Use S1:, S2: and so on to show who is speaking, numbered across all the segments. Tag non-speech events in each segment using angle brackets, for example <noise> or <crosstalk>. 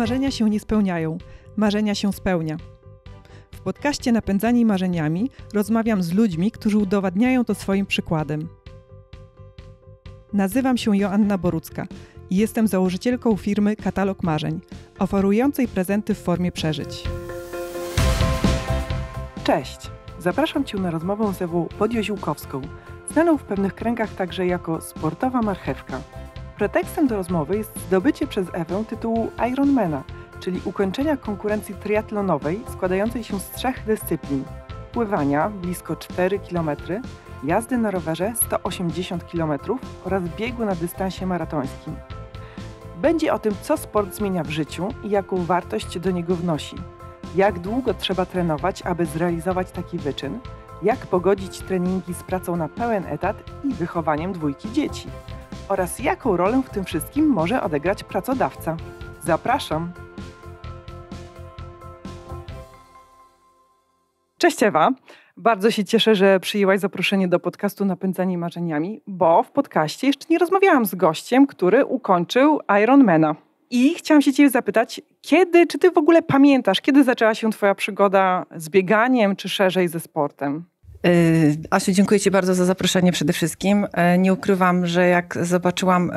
S1: Marzenia się nie spełniają, marzenia się spełnia. W podcaście Napędzani Marzeniami rozmawiam z ludźmi, którzy udowadniają to swoim przykładem. Nazywam się Joanna Borucka i jestem założycielką firmy Katalog Marzeń, oferującej prezenty w formie przeżyć. Cześć! Zapraszam Cię na rozmowę z Ewą Podjoziłkowską, znaną w pewnych kręgach także jako sportowa marchewka. Pretekstem do rozmowy jest zdobycie przez Ewę tytułu Ironmana, czyli ukończenia konkurencji triatlonowej składającej się z trzech dyscyplin: pływania blisko 4 km, jazdy na rowerze 180 km oraz biegu na dystansie maratońskim. Będzie o tym, co sport zmienia w życiu i jaką wartość do niego wnosi, jak długo trzeba trenować, aby zrealizować taki wyczyn, jak pogodzić treningi z pracą na pełen etat i wychowaniem dwójki dzieci oraz jaką rolę w tym wszystkim może odegrać pracodawca. Zapraszam! Cześć Ewa. Bardzo się cieszę, że przyjęłaś zaproszenie do podcastu Napędzanie Marzeniami, bo w podcaście jeszcze nie rozmawiałam z gościem, który ukończył Ironmana. I chciałam się Ciebie zapytać, kiedy, czy Ty w ogóle pamiętasz, kiedy zaczęła się Twoja przygoda z bieganiem, czy szerzej ze sportem? Y, Asiu,
S2: dziękuję Ci bardzo za zaproszenie przede wszystkim. Y, nie ukrywam, że jak zobaczyłam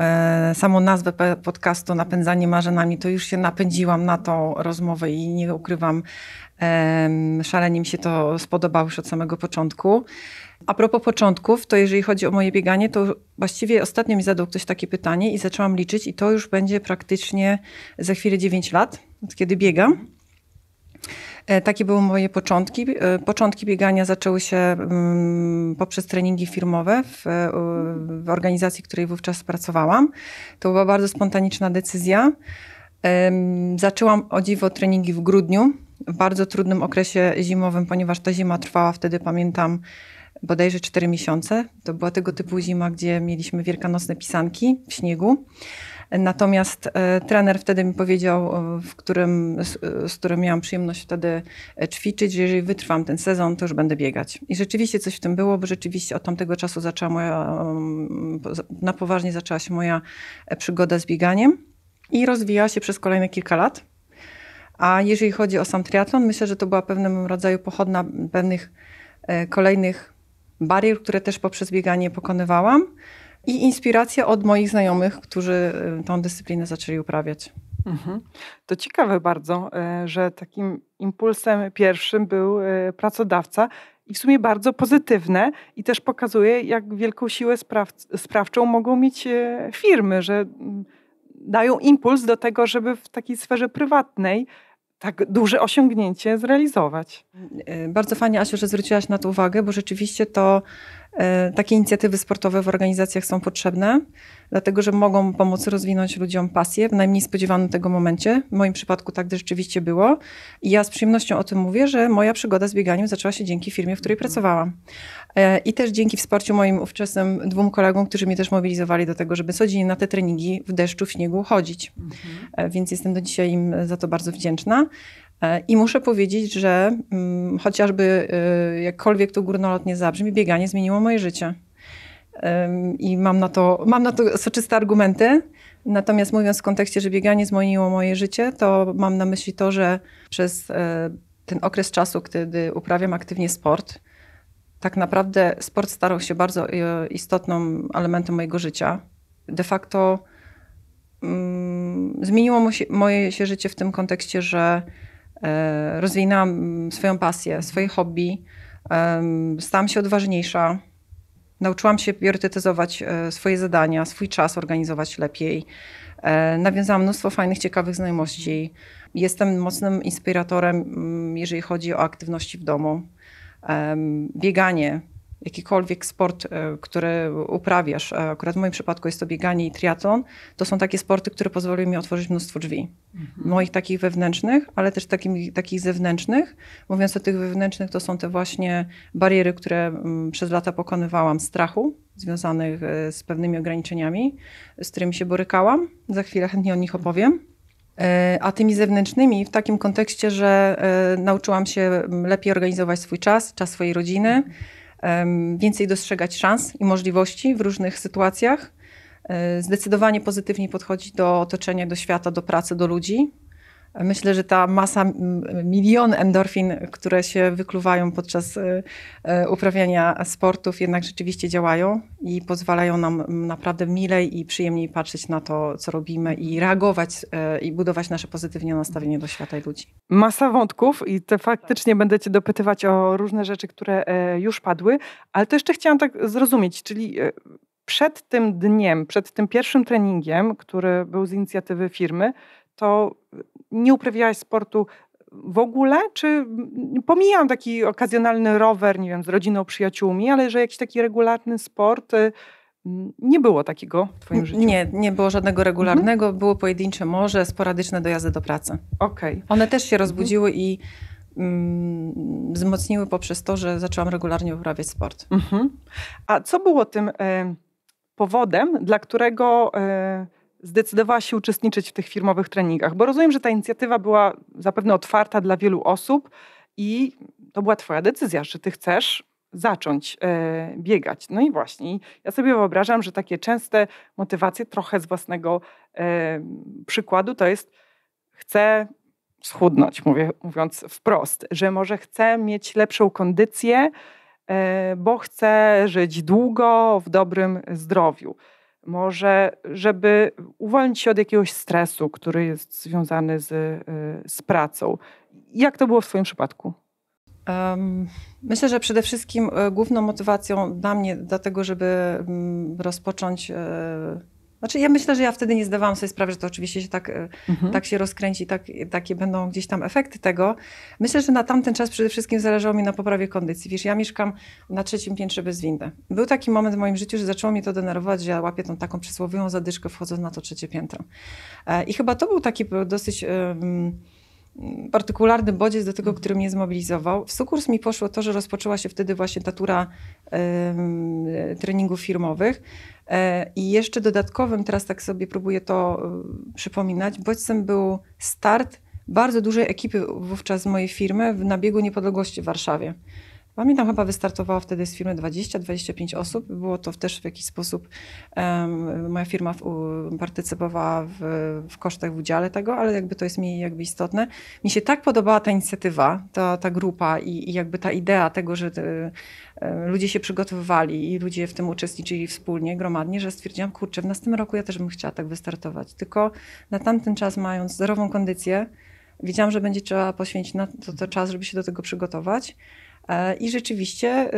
S2: y, samą nazwę podcastu Napędzanie marzenami, to już się napędziłam na tą rozmowę i nie ukrywam, szalenie mi się to spodobało już od samego początku. A propos początków, to jeżeli chodzi o moje bieganie, to właściwie ostatnio mi zadał ktoś takie pytanie i zaczęłam liczyć i to już będzie praktycznie za chwilę 9 lat, od kiedy biegam. E, takie były moje początki. E, początki biegania zaczęły się mm, poprzez treningi firmowe w, e, w organizacji, w której wówczas pracowałam. To była bardzo spontaniczna decyzja. Zaczęłam o dziwo treningi w grudniu, w bardzo trudnym okresie zimowym, ponieważ ta zima trwała wtedy, pamiętam, bodajże 4 miesiące. To była tego typu zima, gdzie mieliśmy wielkanocne pisanki w śniegu. Natomiast e, trener wtedy mi powiedział, e, w którym, z, e, z którym miałam przyjemność wtedy ćwiczyć, że jeżeli wytrwam ten sezon, to już będę biegać. I rzeczywiście coś w tym było, bo rzeczywiście od tamtego czasu zaczęła moja, mm, na poważnie zaczęła się moja przygoda z bieganiem i rozwijała się przez kolejne kilka lat. A jeżeli chodzi o sam triatlon, myślę, że to była pewnym rodzaju pochodna pewnych kolejnych barier, które też poprzez bieganie pokonywałam i inspiracja od moich znajomych, którzy
S1: y, tą dyscyplinę zaczęli uprawiać. Mhm. To ciekawe bardzo, y, że takim impulsem pierwszym był y, pracodawca i w sumie bardzo pozytywne i też pokazuje, jak wielką siłę spraw sprawczą mogą mieć firmy, że mm, dają impuls do tego, żeby w takiej sferze prywatnej tak duże osiągnięcie zrealizować. Bardzo fajnie, Asiu, że zwróciłaś na to uwagę, bo rzeczywiście to
S2: E, takie inicjatywy sportowe w organizacjach są potrzebne, dlatego że mogą pomóc rozwinąć ludziom pasję w najmniej spodziewanym tego momencie. W moim przypadku tak rzeczywiście było. I ja z przyjemnością o tym mówię, że moja przygoda z bieganiem zaczęła się dzięki firmie, w której mhm. pracowałam. E, I też dzięki wsparciu moim ówczesnym dwóm kolegom, którzy mnie też mobilizowali do tego, żeby codziennie na te treningi w deszczu, w śniegu chodzić. Mhm. E, więc jestem do dzisiaj im za to bardzo wdzięczna. E, I muszę powiedzieć, że mm, chociażby e, jakkolwiek to górnolotnie zabrzmi, bieganie zmieniło moje życie. I mam na, to, mam na to soczyste argumenty. Natomiast mówiąc w kontekście, że bieganie zmieniło moje życie, to mam na myśli to, że przez e, ten okres czasu, kiedy uprawiam aktywnie sport, tak naprawdę sport starał się bardzo istotnym elementem mojego życia. De facto mm, zmieniło moje się życie w tym kontekście, że E, rozwinęłam swoją pasję, swoje hobby, stałam się odważniejsza, nauczyłam się priorytetyzować e, swoje zadania, swój czas organizować lepiej. E, nawiązałam mnóstwo fajnych, ciekawych znajomości. Jestem mocnym inspiratorem, mm, jeżeli chodzi o aktywności w domu. Bieganie, jakikolwiek sport, e, który uprawiasz, akurat w moim przypadku jest to bieganie i triatlon, to są takie sporty, które pozwoliły mi otworzyć mnóstwo drzwi. Mhm. Moich takich wewnętrznych, ale też takich, takich zewnętrznych. Mówiąc o tych wewnętrznych, to są te właśnie bariery, które mm, przez lata pokonywałam strachu związanych e, z pewnymi ograniczeniami, z którymi się borykałam. Za chwilę chętnie o nich opowiem. E, a tymi zewnętrznymi w takim kontekście, że nauczyłam się mm, lepiej organizować swój czas, czas swojej rodziny. Mhm więcej dostrzegać szans i możliwości w różnych sytuacjach, e, zdecydowanie pozytywnie podchodzić do otoczenia, do świata, do pracy, do ludzi. Myślę, że ta masa, milion endorfin, które się wykluwają podczas y, y, uprawiania sportów, jednak rzeczywiście działają i pozwalają nam naprawdę milej i przyjemniej patrzeć na to, co
S1: robimy i reagować y, i budować nasze pozytywne nastawienie do świata i ludzi. Masa wątków i to faktycznie będę Cię dopytywać o różne rzeczy, które e, już padły, ale to jeszcze chciałam tak zrozumieć, czyli e, przed tym dniem, przed tym pierwszym treningiem, który był z inicjatywy firmy, to nie uprawiałaś sportu w ogóle, czy pomijam taki okazjonalny rower, nie wiem, z rodziną, przyjaciółmi, ale że jakiś taki regularny sport, y, nie było takiego w Twoim życiu? Nie, nie było żadnego mhm.
S2: regularnego, mhm. było pojedyncze może, sporadyczne dojazdy do pracy. Okej. Okay. One też się mhm. rozbudziły mhm. i mm, wzmocniły poprzez to, że zaczęłam regularnie uprawiać sport. Mhm.
S1: A co było tym y, powodem, dla którego... Y, zdecydowała się uczestniczyć w tych firmowych treningach? Bo rozumiem, że ta inicjatywa była zapewne otwarta dla wielu osób i to była Twoja decyzja, że Ty chcesz zacząć e, biegać. No i właśnie, ja sobie wyobrażam, że takie częste motywacje, trochę z własnego e, przykładu, to jest chcę schudnąć, mówię, mówiąc wprost, że może chcę mieć lepszą kondycję, e, bo chcę żyć długo w dobrym zdrowiu może żeby uwolnić się od jakiegoś stresu, który jest związany z, y, z pracą. Jak to było w Twoim przypadku? Myślę, że przede wszystkim e, główną motywacją dla
S2: mnie, do tego, żeby mm, rozpocząć e, znaczy ja myślę, że ja wtedy nie zdawałam sobie sprawy, że to oczywiście się tak, e, mhm. tak się rozkręci, tak, takie będą gdzieś tam efekty tego. Myślę, że na tamten czas przede wszystkim zależało mi na poprawie kondycji. Wiesz, ja mieszkam na trzecim piętrze bez windy. Był taki moment w moim życiu, że zaczęło mnie to denerwować, że ja łapię tą taką przysłowiową zadyszkę wchodząc na to trzecie piętro. E, I chyba to był taki dosyć partykularny bodziec do tego, który mnie zmobilizował. W sukurs mi poszło to, że rozpoczęła się wtedy właśnie ta tura y, treningów firmowych. E, I jeszcze dodatkowym, teraz tak sobie próbuję to przypominać, bodźcem był start bardzo dużej ekipy wówczas mojej firmy w nabiegu niepodległości w Warszawie. Pamiętam, chyba wystartowała wtedy z firmy 20-25 osób. Było to też w jakiś sposób, um, moja firma w, um, partycypowała w, w, kosztach w udziale tego, ale jakby to jest mi jakby istotne. Mi się tak podobała ta inicjatywa, ta, ta grupa i, i jakby ta idea tego, że te, um, e, ludzie się przygotowywali i ludzie w tym uczestniczyli wspólnie, gromadnie, że stwierdziłam, kurczę, w następnym roku ja też bym chciała tak wystartować. Tylko na tamten czas mając zdrową kondycję, wiedziałam, że będzie trzeba poświęcić na to, to czas, żeby się do tego przygotować. E, I rzeczywiście, e,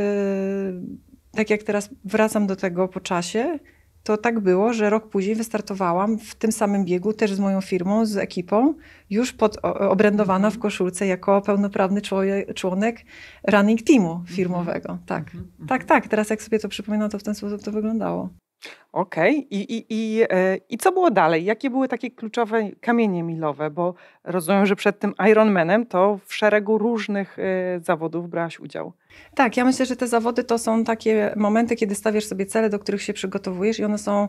S2: tak jak teraz wracam do tego po czasie, to tak było, że rok później wystartowałam w tym samym biegu, też z moją firmą, z ekipą, już pod, obrędowana w koszulce jako pełnoprawny członek running teamu mhm. firmowego. Tak, mhm. tak, mhm. tak. Teraz jak sobie
S1: to przypominam, to w ten sposób to wyglądało. Okej, okay. I, i, i, e, i co było dalej? Jakie były takie kluczowe kamienie milowe? Bo rozumiem, że przed tym Ironmanem to w szeregu różnych e, zawodów brałaś udział.
S2: Tak, ja myślę, że te zawody to są takie momenty, kiedy stawiasz sobie cele, do których się przygotowujesz i one są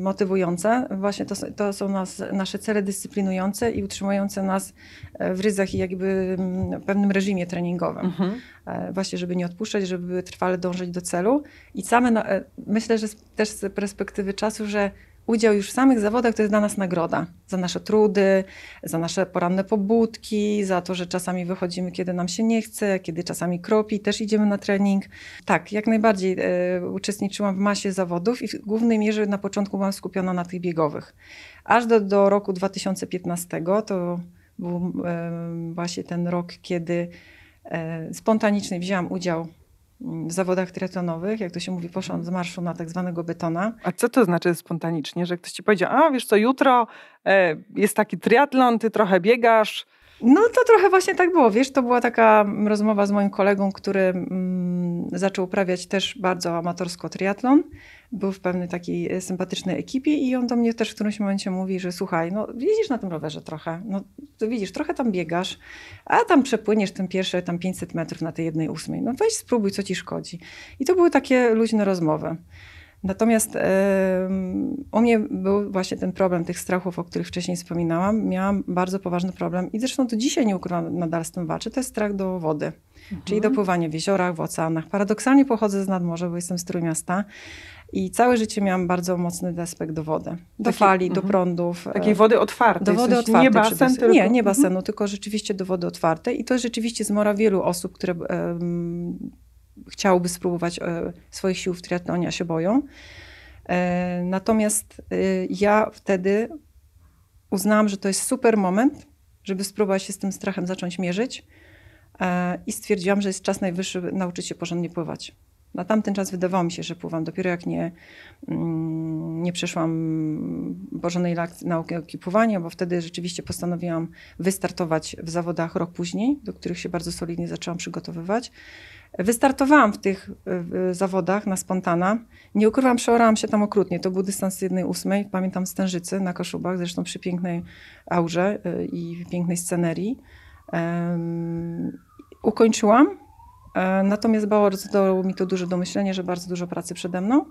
S2: motywujące. Właśnie to, to są nas, nasze cele dyscyplinujące i utrzymujące nas e, w ryzach i jakby mm, pewnym reżimie treningowym. Mhm. E, właśnie, żeby nie odpuszczać, żeby trwale dążyć do celu. I same, e, myślę, że też z perspektywy czasu, że udział już w samych zawodach to jest dla nas nagroda za nasze trudy, za nasze poranne pobudki, za to, że czasami wychodzimy, kiedy nam się nie chce, kiedy czasami kropi, też idziemy na trening. Tak, jak najbardziej e, uczestniczyłam w masie zawodów i w głównej mierze na początku byłam skupiona na tych biegowych. Aż do, do roku 2015 to był e, właśnie ten rok, kiedy e, spontanicznie wzięłam udział w zawodach triatlonowych, jak to się mówi,
S1: poszłam z marszu na tak zwanego betona. A co to znaczy spontanicznie, że ktoś ci powiedział, a wiesz co, jutro e, jest taki triatlon, ty trochę biegasz, no
S2: to trochę właśnie tak było. Wiesz, to była taka rozmowa z moim kolegą, który mm, zaczął uprawiać też bardzo amatorsko triatlon był w pewnej takiej e, sympatycznej ekipie i on do mnie też w którymś momencie mówi, że słuchaj, no jeździsz na tym rowerze trochę, no to widzisz, trochę tam biegasz, a tam przepłyniesz ten pierwszy tam 500 metrów na tej jednej ósmej. No weź spróbuj, co ci szkodzi. I to były takie luźne rozmowy. Natomiast yy, u mnie był właśnie ten problem tych strachów, o których wcześniej wspominałam. Miałam bardzo poważny problem i zresztą do dzisiaj nie ukrywam nadal z tym walczę, to jest strach do wody. Mhm. Czyli do pływania w jeziorach, w oceanach. Paradoksalnie pochodzę z nadmorza, bo jestem z Trójmiasta, i całe życie miałam bardzo mocny aspekt do wody. Do Taki, fali, mm -hmm. do mhm. prądów. Takiej e, wody otwartej. Do wody otwartej. Nie basen tylko. Nie, nie mhm. basenu, mm -hmm. tylko rzeczywiście do wody otwartej. I to rzeczywiście zmora wielu osób, które um, chciałyby spróbować um, swoich sił w triatlonie, a się boją. E, natomiast e, ja wtedy uznałam, że to jest super moment, żeby spróbować się z tym strachem zacząć mierzyć. E, I stwierdziłam, że jest czas najwyższy nauczyć się porządnie pływać na tamten czas wydawało mi się, że pływam. Dopiero jak nie, mm, nie przeszłam Bożonej nauki pływania, bo wtedy rzeczywiście postanowiłam wystartować w zawodach rok później, do których się bardzo solidnie zaczęłam przygotowywać. Wystartowałam w tych zawodach na spontana. Nie ukrywam, przeorałam się tam okrutnie. To był dystans 1,8, pamiętam Stężycy na Koszubach, zresztą przy pięknej aurze y, i pięknej scenerii. Um, ukończyłam E, natomiast bardzo mi to dużo do myślenia, że bardzo dużo pracy przede mną,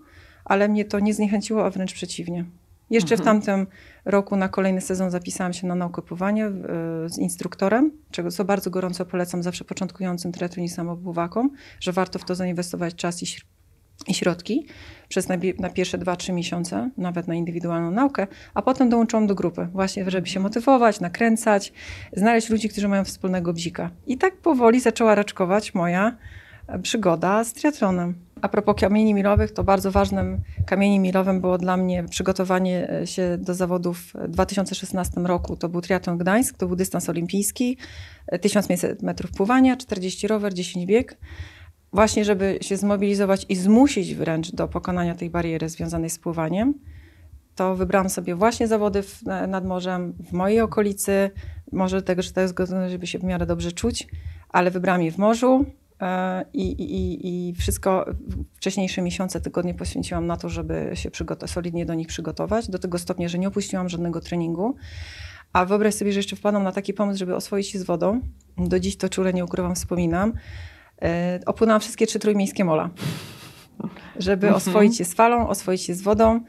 S2: ale mnie to nie zniechęciło, a wręcz przeciwnie. Jeszcze mhm. w tamtym roku na kolejny sezon zapisałam się na naukę e, z instruktorem, czego co bardzo gorąco polecam zawsze początkującym triatlonistom obływakom, że warto w to zainwestować czas i środki przez na, na pierwsze 2-3 miesiące, nawet na indywidualną naukę, a potem dołączyłam do grupy, właśnie żeby się motywować, nakręcać, znaleźć ludzi, którzy mają wspólnego bzika. I tak powoli zaczęła raczkować moja e, przygoda z triatlonem. A propos kamieni milowych, to bardzo ważnym kamieniem milowym było dla mnie przygotowanie e, się do zawodów w 2016 roku. To był triatlon Gdańsk, to był dystans olimpijski, 1500 e, metrów pływania, 40 rower, 10 bieg właśnie żeby się zmobilizować i zmusić wręcz do pokonania tej bariery związanej z pływaniem, to wybrałam sobie właśnie zawody w, nad morzem w mojej okolicy. Może tego, że to jest zgodne, żeby się w miarę dobrze czuć, ale wybrałam je w morzu e, i, i, i wszystko wcześniejsze miesiące, tygodnie poświęciłam na to, żeby się solidnie do nich przygotować, do tego stopnia, że nie opuściłam żadnego treningu. A wyobraź sobie, że jeszcze wpadłam na taki pomysł, żeby oswoić się z wodą. Do dziś to czule nie ukrywam, wspominam. E, opłynęłam wszystkie trzy trójmiejskie mola, żeby mhm. oswoić się z falą, oswoić się z wodą.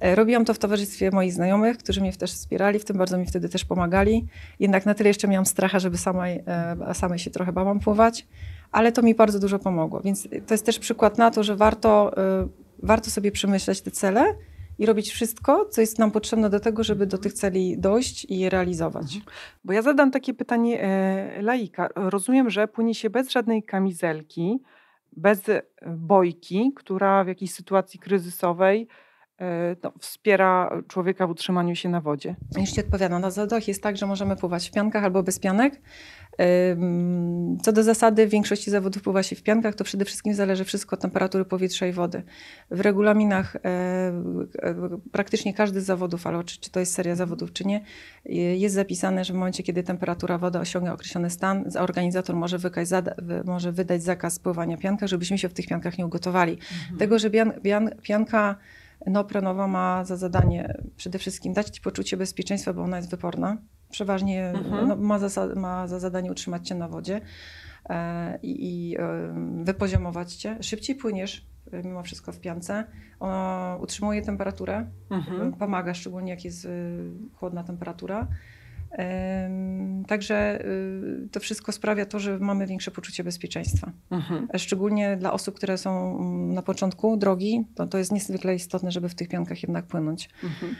S2: E, robiłam to w towarzystwie moich znajomych, którzy mnie też wspierali, w tym bardzo mi wtedy też pomagali. Jednak na tyle jeszcze miałam stracha, żeby samej, e, samej się trochę bałam pływać, ale to mi bardzo dużo pomogło. Więc to jest też przykład na to, że warto, warto sobie przemyśleć te cele, i robić wszystko, co jest nam
S1: potrzebne do tego, żeby do tych celi dojść i je realizować. Mhm. Bo ja zadam takie pytanie e, laika. Rozumiem, że płynie się bez żadnej kamizelki, bez e, bojki, która w jakiejś sytuacji kryzysowej e, no, wspiera człowieka w utrzymaniu się na wodzie. Jeśli odpowiadam na zadach, jest tak, że możemy pływać w piankach albo bez pianek.
S2: Co do zasady, w większości zawodów pływa się w piankach, to przede wszystkim zależy wszystko od temperatury powietrza i wody. W regulaminach e, e, praktycznie każdy z zawodów, ale czy, to jest seria zawodów, czy nie, jest zapisane, że w momencie, kiedy temperatura wody osiąga określony stan, organizator może, wykać, może wydać zakaz pływania piankach, żebyśmy się w tych piankach nie ugotowali. Mhm. Tego, że pian, pian, pianka noprenowa ma za zadanie przede wszystkim dać Ci poczucie bezpieczeństwa, bo ona jest wyporna przeważnie mhm. no, ma, za, ma za zadanie utrzymać cię na wodzie e, i, wypoziomować cię. Szybciej płyniesz e, mimo wszystko w piance. Ono utrzymuje temperaturę, mhm. pomaga szczególnie jak jest e, chłodna temperatura. Także to wszystko sprawia to, że mamy większe poczucie bezpieczeństwa. Mhm. Szczególnie dla osób, które są mm, na początku drogi, to, to jest niezwykle istotne, żeby w tych piankach jednak płynąć. Mhm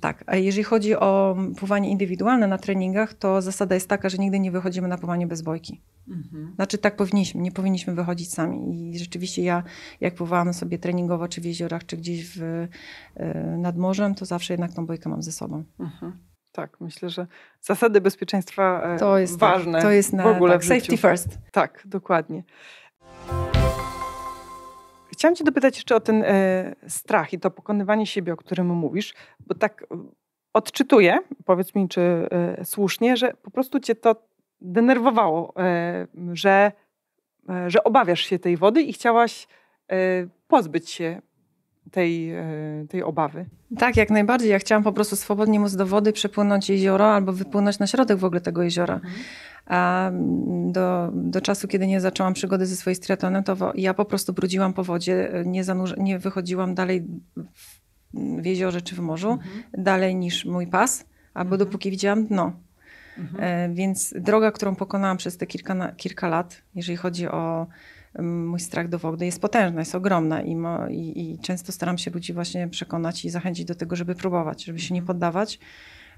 S2: tak, a jeżeli chodzi o pływanie indywidualne na treningach, to zasada jest taka, że nigdy nie wychodzimy na pływanie bez bojki. Mhm. Znaczy tak powinniśmy, nie powinniśmy wychodzić sami. I rzeczywiście ja, jak pływałam sobie treningowo, czy w jeziorach, czy gdzieś w, e, nad morzem, to zawsze jednak tą bojkę mam ze sobą.
S1: Mhm. Tak, myślę, że zasady bezpieczeństwa e, to jest tak, ważne. Tak, to jest na, w ogóle tak, w safety first. Tak, dokładnie. Chciałam Cię dopytać jeszcze o ten e, strach i to pokonywanie siebie, o którym mówisz, bo tak e, odczytuję, powiedz mi, czy e, słusznie, że po prostu Cię to denerwowało, e, że, e, że obawiasz się tej wody i chciałaś e, pozbyć się tej, e, tej obawy.
S2: Tak, jak najbardziej. Ja chciałam po prostu swobodnie móc do wody przepłynąć jezioro albo wypłynąć na środek w ogóle tego jeziora. Mhm. A mm, do, do czasu, kiedy nie zaczęłam przygody ze swojej triatlonem, to ja po prostu brudziłam po wodzie, e, nie, nie wychodziłam dalej w jeziorze czy w morzu, mhm. dalej niż mój pas, albo mhm. dopóki widziałam dno. Mhm. E, więc droga, którą pokonałam przez te kilka, kilka lat, jeżeli chodzi o mój strach do wody jest potężny, jest ogromny i, ma, i, i, często staram się ludzi właśnie przekonać i zachęcić do tego, żeby próbować, żeby się nie mhm. poddawać.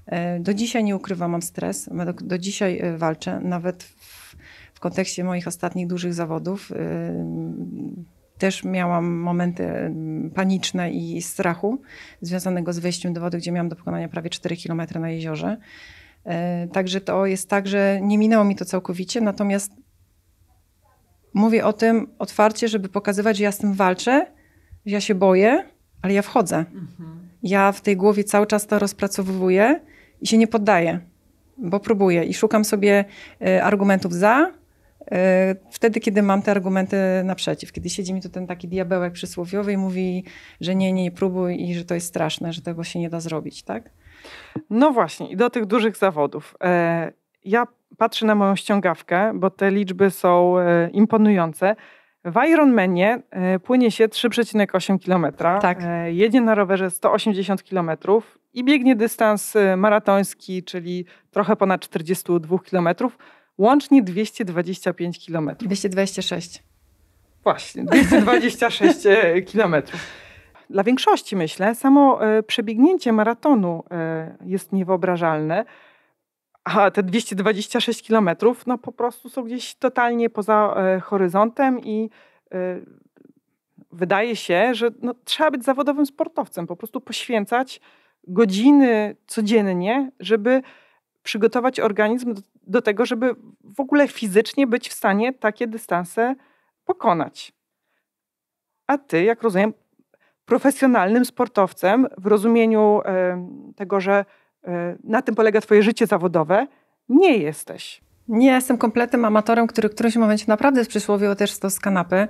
S2: E, do dzisiaj nie ukrywam, mam stres, do, do dzisiaj e, walczę, nawet w, w, kontekście moich ostatnich dużych zawodów. E, też miałam momenty paniczne i strachu związanego z wejściem do wody, gdzie miałam do pokonania prawie 4 km na jeziorze. Także to jest tak, że nie minęło mi to całkowicie, natomiast mówię o tym otwarcie, żeby pokazywać, że ja z tym walczę, że ja się boję, ale ja wchodzę. Mhm. Ja w tej głowie cały czas to rozpracowuję i się nie poddaję, bo próbuję i szukam sobie y, argumentów za, e, wtedy, kiedy mam te argumenty naprzeciw, kiedy siedzi mi tu ten taki diabełek przysłowiowy i mówi, że nie, nie, nie próbuj i że to jest straszne, że tego się nie
S1: da zrobić, tak? No właśnie, i do tych dużych zawodów. E, ja patrzę na moją ściągawkę, bo te liczby są e, imponujące. W Ironmanie e, płynie się 3,8 km. Tak. E, jedzie na rowerze 180 km i biegnie dystans maratoński, czyli trochę ponad 42 km, łącznie 225 km. 226. Właśnie, 226 km. Dla większości, myślę, samo przebiegnięcie maratonu jest niewyobrażalne a te 226 kilometrów no po prostu są gdzieś totalnie poza e, horyzontem i e, wydaje się, że no, trzeba być zawodowym sportowcem, po prostu poświęcać godziny codziennie, żeby przygotować organizm do, do, tego, żeby w ogóle fizycznie być w stanie takie dystanse pokonać. A ty, jak rozumiem, profesjonalnym sportowcem w rozumieniu e, tego, że E, na tym polega Twoje życie zawodowe, nie jesteś.
S2: Nie, jestem kompletnym amatorem, który w którymś momencie naprawdę przysłowiowo też to z kanapy,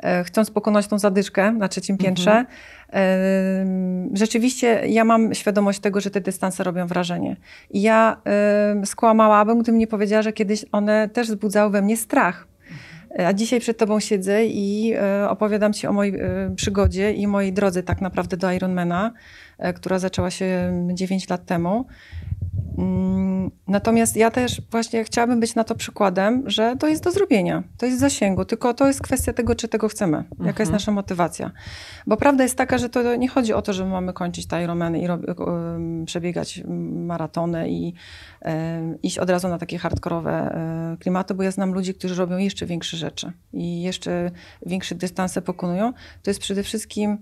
S2: e, chcąc pokonać tą zadyszkę na trzecim mhm. piętrze. Mhm. Rzeczywiście ja mam świadomość tego, że te dystanse robią wrażenie. I ja skłamałabym, gdybym nie powiedziała, że kiedyś one też wzbudzały we mnie strach. A dzisiaj przed Tobą siedzę i opowiadam Ci o mojej przygodzie i mojej drodze tak naprawdę do Ironmana. E, która zaczęła się 9 mm, lat temu. Mm, natomiast ja też właśnie chciałabym być na to przykładem, że to jest do zrobienia, to jest w zasięgu, tylko to jest kwestia tego, czy tego chcemy, jaka jest mhm. nasza motywacja. Bo prawda jest taka, że to nie chodzi o to, że mamy kończyć Ironmany i rob, przebiegać mm, maratony i iść od razu na takie hardkorowe e, klimaty, bo ja znam ludzi, którzy robią jeszcze większe rzeczy i jeszcze większe dystanse pokonują. To jest przede wszystkim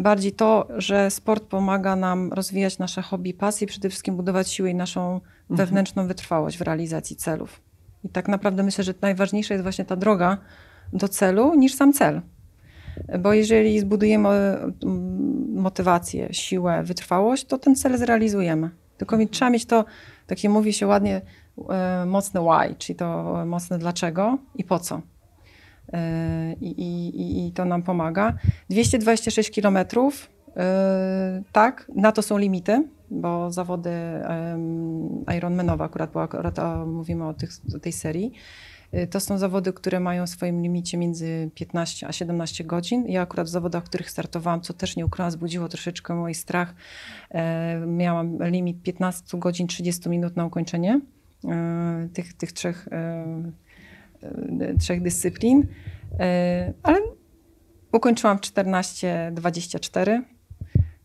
S2: bardziej to, że sport pomaga nam rozwijać nasze hobby, pasje, przede wszystkim budować siłę i naszą mhm. wewnętrzną wytrwałość w realizacji celów. I tak naprawdę myślę, że najważniejsza jest właśnie ta droga do celu niż sam cel. Bo jeżeli zbudujemy mm, motywację, siłę, wytrwałość, to ten cel zrealizujemy. Tylko mhm. trzeba mieć to, takie mówi się ładnie, e, mocne why, czyli to mocne dlaczego i po co i, i, i to nam pomaga. 226 kilometrów, y, tak, na to są limity, bo zawody Ironmanowe akurat, akurat mówimy o, tych, o tej serii. Y, to są zawody, które mają w swoim limicie między 15 a 17 godzin. Ja akurat w zawodach, w których startowałam, co też nie ukrywam, zbudziło troszeczkę mój strach. E, miałam limit 15 godzin 30 minut na ukończenie e, tych, tych trzech e, Y, trzech dyscyplin, y, ale ukończyłam 14-24.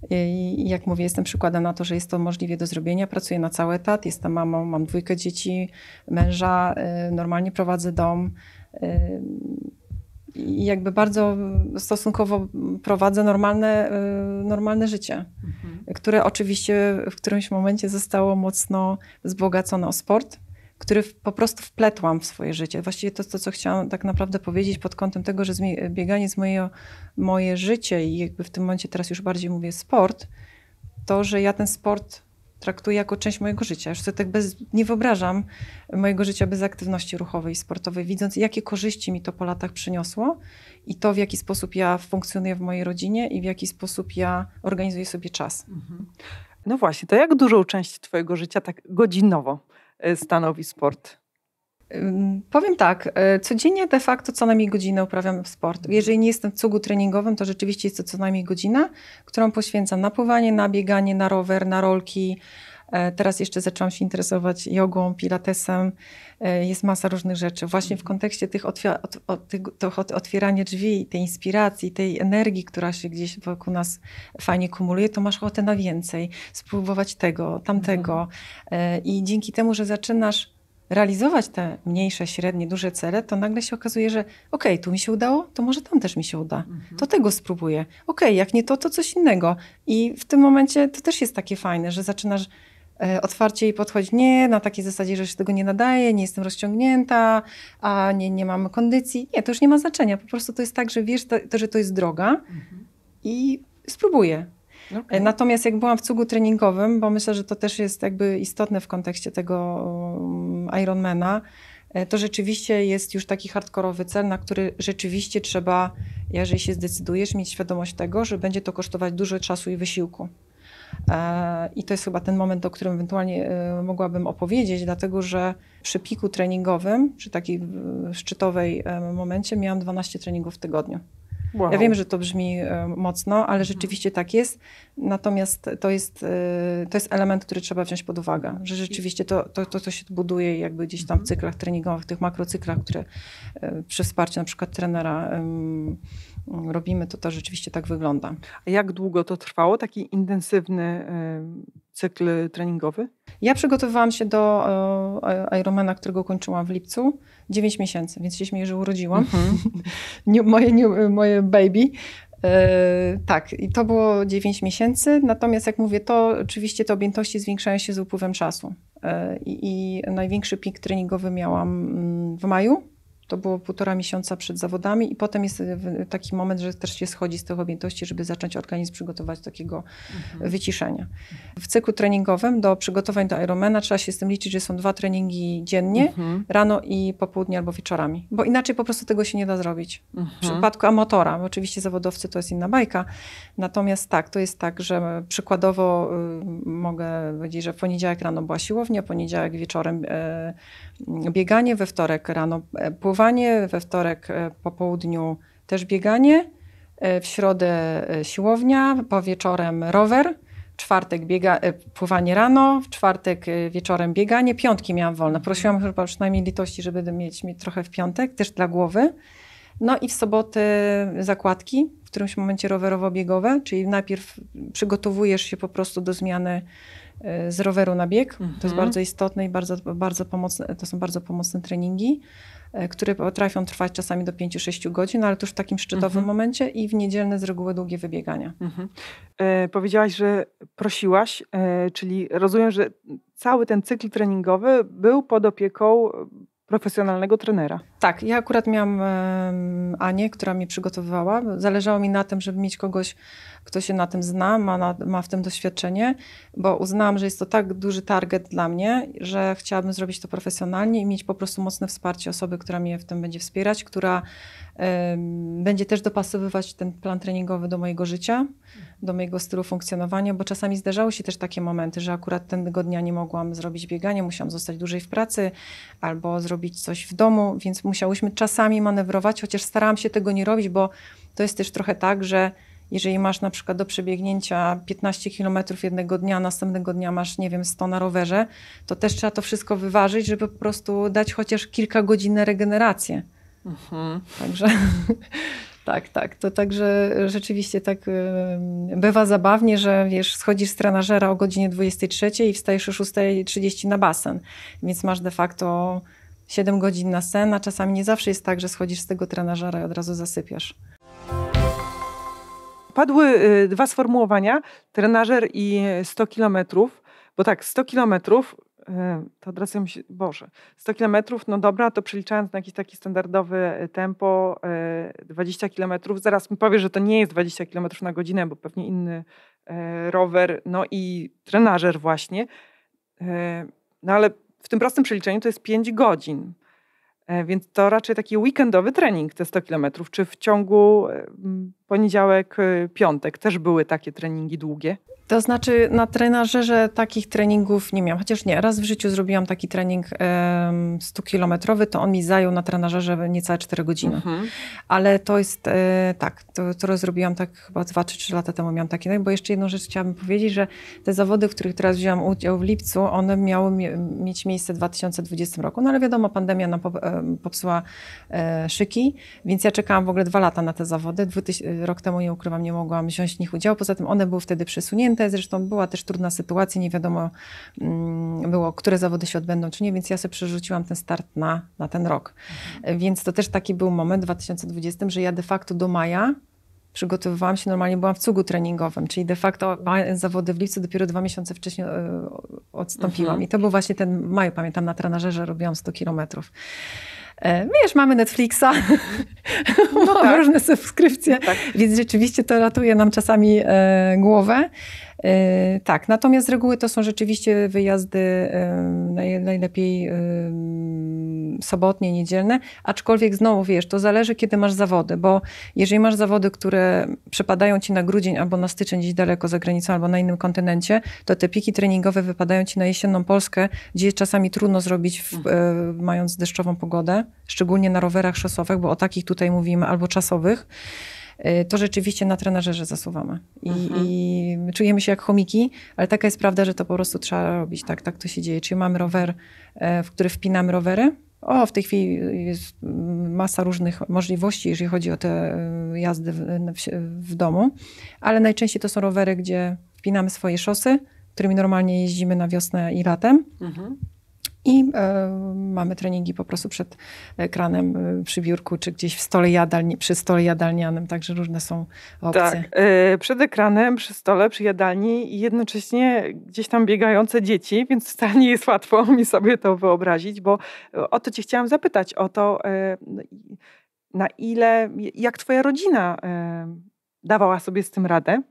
S2: I jak mówię, jestem przykładem na to, że jest to możliwie do zrobienia. Pracuję na cały etat, jestem mamą, mam dwójkę dzieci, męża, y, normalnie prowadzę dom. I jakby bardzo stosunkowo prowadzę normalne, normalne życie, mhm. które oczywiście w którymś momencie zostało mocno wzbogacone o sport który po prostu wpletłam w swoje życie. Właściwie to, to, co chciałam tak naprawdę powiedzieć pod kątem tego, że bieganie jest moje, moje życie i jakby w tym momencie teraz już bardziej mówię sport, to, że ja ten sport traktuję jako część mojego życia. Już sobie tak bez, nie wyobrażam mojego życia bez aktywności ruchowej i sportowej, widząc jakie korzyści mi to po latach przyniosło i to w jaki sposób ja funkcjonuję w mojej rodzinie i w jaki sposób ja organizuję sobie czas. Mhm.
S1: No właśnie, to jak dużą część Twojego życia tak godzinowo E, stanowi sport? Powiem tak, e, codziennie de facto co najmniej godzinę uprawiam sport. Jeżeli
S2: nie jestem w cugu treningowym, to rzeczywiście jest to co najmniej godzina, którą poświęcam na pływanie, na bieganie, na rower, na rolki, E, teraz jeszcze zaczęłam się interesować jogą, pilatesem. E, jest masa różnych rzeczy. Właśnie w mhm. kontekście tych, otwier otwierania drzwi, tej inspiracji, tej energii, która się gdzieś wokół nas fajnie kumuluje, to masz ochotę na więcej. Spróbować tego, tamtego. Mhm. E, I dzięki temu, że zaczynasz realizować te mniejsze, średnie, duże cele, to nagle się okazuje, że okej, okay, tu mi się udało, to może tam też mi się uda. Mhm. To tego spróbuję. Okej, okay, jak nie to, to coś innego. I w tym momencie to też jest takie fajne, że zaczynasz E, otwarcie i podchodzić, nie, na takiej zasadzie, że się tego nie nadaje, nie jestem rozciągnięta, a nie, nie mam kondycji. Nie, to już nie ma znaczenia. Po prostu to jest tak, że wiesz, to, że to jest droga mhm. i spróbuję. Okay. Natomiast jak byłam w cugu treningowym, bo myślę, że to też jest jakby istotne w kontekście tego mm, Ironmana, e, to rzeczywiście jest już taki hardkorowy cel, na który rzeczywiście trzeba, jeżeli się zdecydujesz, mieć świadomość tego, że będzie to kosztować dużo czasu i wysiłku. E, I to jest chyba ten moment, o którym ewentualnie e, mogłabym opowiedzieć, dlatego że przy piku treningowym, przy takiej szczytowej e, momencie, miałam 12 treningów w tygodniu. Wow. Ja wiem, że to brzmi e, mocno, ale mhm. rzeczywiście tak jest. Natomiast to jest, e, to jest element, który trzeba wziąć pod uwagę, że rzeczywiście to, to, to, to się buduje jakby gdzieś tam w mhm. cyklach treningowych, tych makrocyklach, które e, przy wsparciu na przykład trenera
S1: robimy, to to rzeczywiście tak wygląda. A jak długo to trwało, taki intensywny cykl treningowy? Ja przygotowywałam się do
S2: e, Ironmana, którego kończyłam w lipcu, 9 miesięcy, więc się śmieję, że urodziłam. Mm-hmm. <laughs> moje, moje baby. E, tak, i to było 9 miesięcy, natomiast jak mówię, to oczywiście te objętości zwiększają się z upływem czasu. E, I największy pik treningowy miałam mm, w maju, to było półtora miesiąca przed zawodami i potem jest e, taki moment, że też się schodzi z tych objętości, żeby zacząć organizm przygotować do takiego mhm. wyciszenia. W cyklu treningowym do przygotowań do Ironmana trzeba się z tym liczyć, że są dwa treningi dziennie, mhm. rano i popołudnie albo wieczorami, bo inaczej po prostu tego się nie da zrobić.
S1: Mhm. W przypadku
S2: amatora, oczywiście zawodowcy to jest inna bajka, Natomiast tak, to jest tak, że przykładowo y, mogę powiedzieć, że w poniedziałek rano była siłownia, poniedziałek wieczorem y, y, bieganie, we wtorek rano pływanie, we wtorek po południu też bieganie, w środę siłownia, po wieczorem rower, czwartek biega, pływanie rano, w czwartek wieczorem bieganie, piątki miałam wolne. Mhm. Prosiłam chyba przynajmniej litości, żeby mieć mi trochę w piątek, też dla głowy. No i w soboty zakładki, w którymś momencie rowerowo-biegowe, czyli najpierw przygotowujesz się po prostu do zmiany y, z roweru na bieg. Mhm. To jest mhm. bardzo istotne i bardzo, bardzo pomocne, to są bardzo pomocne treningi, y, które potrafią trwać czasami do 5-6 godzin, ale to już w takim szczytowym mhm. momencie i w niedzielne z reguły długie wybiegania. Mhm.
S1: E, powiedziałaś, że prosiłaś, e, czyli rozumiem, że cały ten cykl treningowy był pod opieką profesjonalnego trenera.
S2: Tak, ja akurat miałam Anię, która mnie przygotowywała. Zależało mi na tym, żeby mieć kogoś, kto się na tym zna, ma, na, ma w tym doświadczenie, bo uznałam, że jest to tak duży target dla mnie, że chciałabym zrobić to profesjonalnie i mieć po prostu mocne wsparcie osoby, która mnie w tym będzie wspierać, która y, będzie też dopasowywać ten plan treningowy do mojego życia do mojego stylu funkcjonowania, bo czasami zdarzały się też takie momenty, że akurat tego dnia nie mogłam zrobić biegania, musiałam zostać dłużej w pracy albo zrobić coś w domu, więc musiałyśmy czasami manewrować, chociaż starałam się tego nie robić, bo to jest też trochę tak, że jeżeli masz na przykład do przebiegnięcia 15 km jednego dnia, następnego dnia masz, nie wiem, 100 na rowerze, to też trzeba to wszystko wyważyć, żeby po prostu dać chociaż kilka godzin na regenerację.
S1: Mhm. Także <laughs>
S2: Tak, tak. To także rzeczywiście tak bywa zabawnie, że wiesz, schodzisz z trenażera o godzinie 23 i wstajesz o 6.30 na basen, więc masz de facto 7 godzin na sen, a czasami nie zawsze jest tak, że schodzisz z tego trenażera i od razu zasypiasz.
S1: Padły y, dwa sformułowania, trenażer i 100 kilometrów, bo tak, 100 kilometrów E, to odwracam się, Boże, 100 kilometrów, no dobra, to przeliczając na jakiś taki standardowy e, tempo, 20 e, kilometrów, zaraz mi powie, że to nie jest 20 kilometrów na godzinę, bo pewnie inny rower, no i trenażer właśnie, no ale w tym prostym przeliczeniu to jest 5 godzin. Więc to raczej taki weekendowy trening te 100 kilometrów, czy w ciągu poniedziałek, y, piątek też były takie treningi długie. To znaczy na
S2: trenażerze takich treningów nie miałam, chociaż nie, raz w życiu zrobiłam taki trening 100-kilometrowy, to on mi zajął na trenażerze niecałe 4 godziny. Mhm. Ale to jest e, tak, to, to zrobiłam tak chyba 2 czy 3 lata temu miałam takie, no, bo jeszcze jedną rzecz chciałabym powiedzieć, że te zawody, w których teraz wzięłam udział w lipcu, one miały mieć miejsce w 2020 roku, no ale wiadomo, pandemia nam e, popsuła e, szyki, więc ja czekałam w ogóle 2 lata na te zawody, rok temu, nie ukrywam, nie mogłam wziąć w nich udziału. Poza tym one były wtedy przesunięte, zresztą była też trudna sytuacja, nie wiadomo mm, było, które zawody się odbędą czy nie, więc ja sobie przerzuciłam ten start na, na ten rok. Mhm. Więc to też taki był moment w 2020, że ja de facto do maja przygotowywałam się, normalnie byłam w cugu treningowym, czyli de facto zawody w lipcu dopiero dwa miesiące wcześniej e, odstąpiłam. Mhm. I to był właśnie ten maj, pamiętam, na trenerze, że robiłam 100 kilometrów. E, wiesz, mamy Netflixa, <laughs> no <laughs> mamy tak. różne subskrypcje, no tak. więc rzeczywiście to ratuje nam czasami e, głowę. E, tak, natomiast z reguły to są rzeczywiście wyjazdy e, najlepiej e, sobotnie, niedzielne, aczkolwiek znowu wiesz, to zależy kiedy masz zawody, bo jeżeli masz zawody, które przypadają ci na grudzień albo na styczeń gdzieś daleko za granicą albo na innym kontynencie, to te piki treningowe wypadają ci na jesienną Polskę, gdzie czasami trudno zrobić w, mhm. E, mając deszczową pogodę, szczególnie na rowerach szosowych, bo o takich tutaj mówimy, albo czasowych e, to rzeczywiście na trenerze zasuwamy. I, mhm. I, czujemy się jak chomiki, ale taka jest prawda, że to po prostu trzeba robić. Tak, tak to się dzieje. Czyli mamy rower, e, w który wpinamy rowery, o, w tej chwili jest masa różnych możliwości, jeżeli chodzi o te y, jazdy w, w domu, ale najczęściej to są rowery, gdzie wpinamy swoje szosy, którymi normalnie jeździmy na wiosnę i latem. Mhm. I e, mamy treningi po prostu przed ekranem e, przy biurku, czy gdzieś w stole jadalni, przy stole jadalnianym, także
S1: różne są opcje. Tak, e, przed ekranem, przy stole, przy jadalni i jednocześnie gdzieś tam biegające dzieci, więc wcale nie jest łatwo mi sobie to wyobrazić, bo o to cię chciałam zapytać, o to na ile, jak twoja rodzina dawała sobie z tym radę,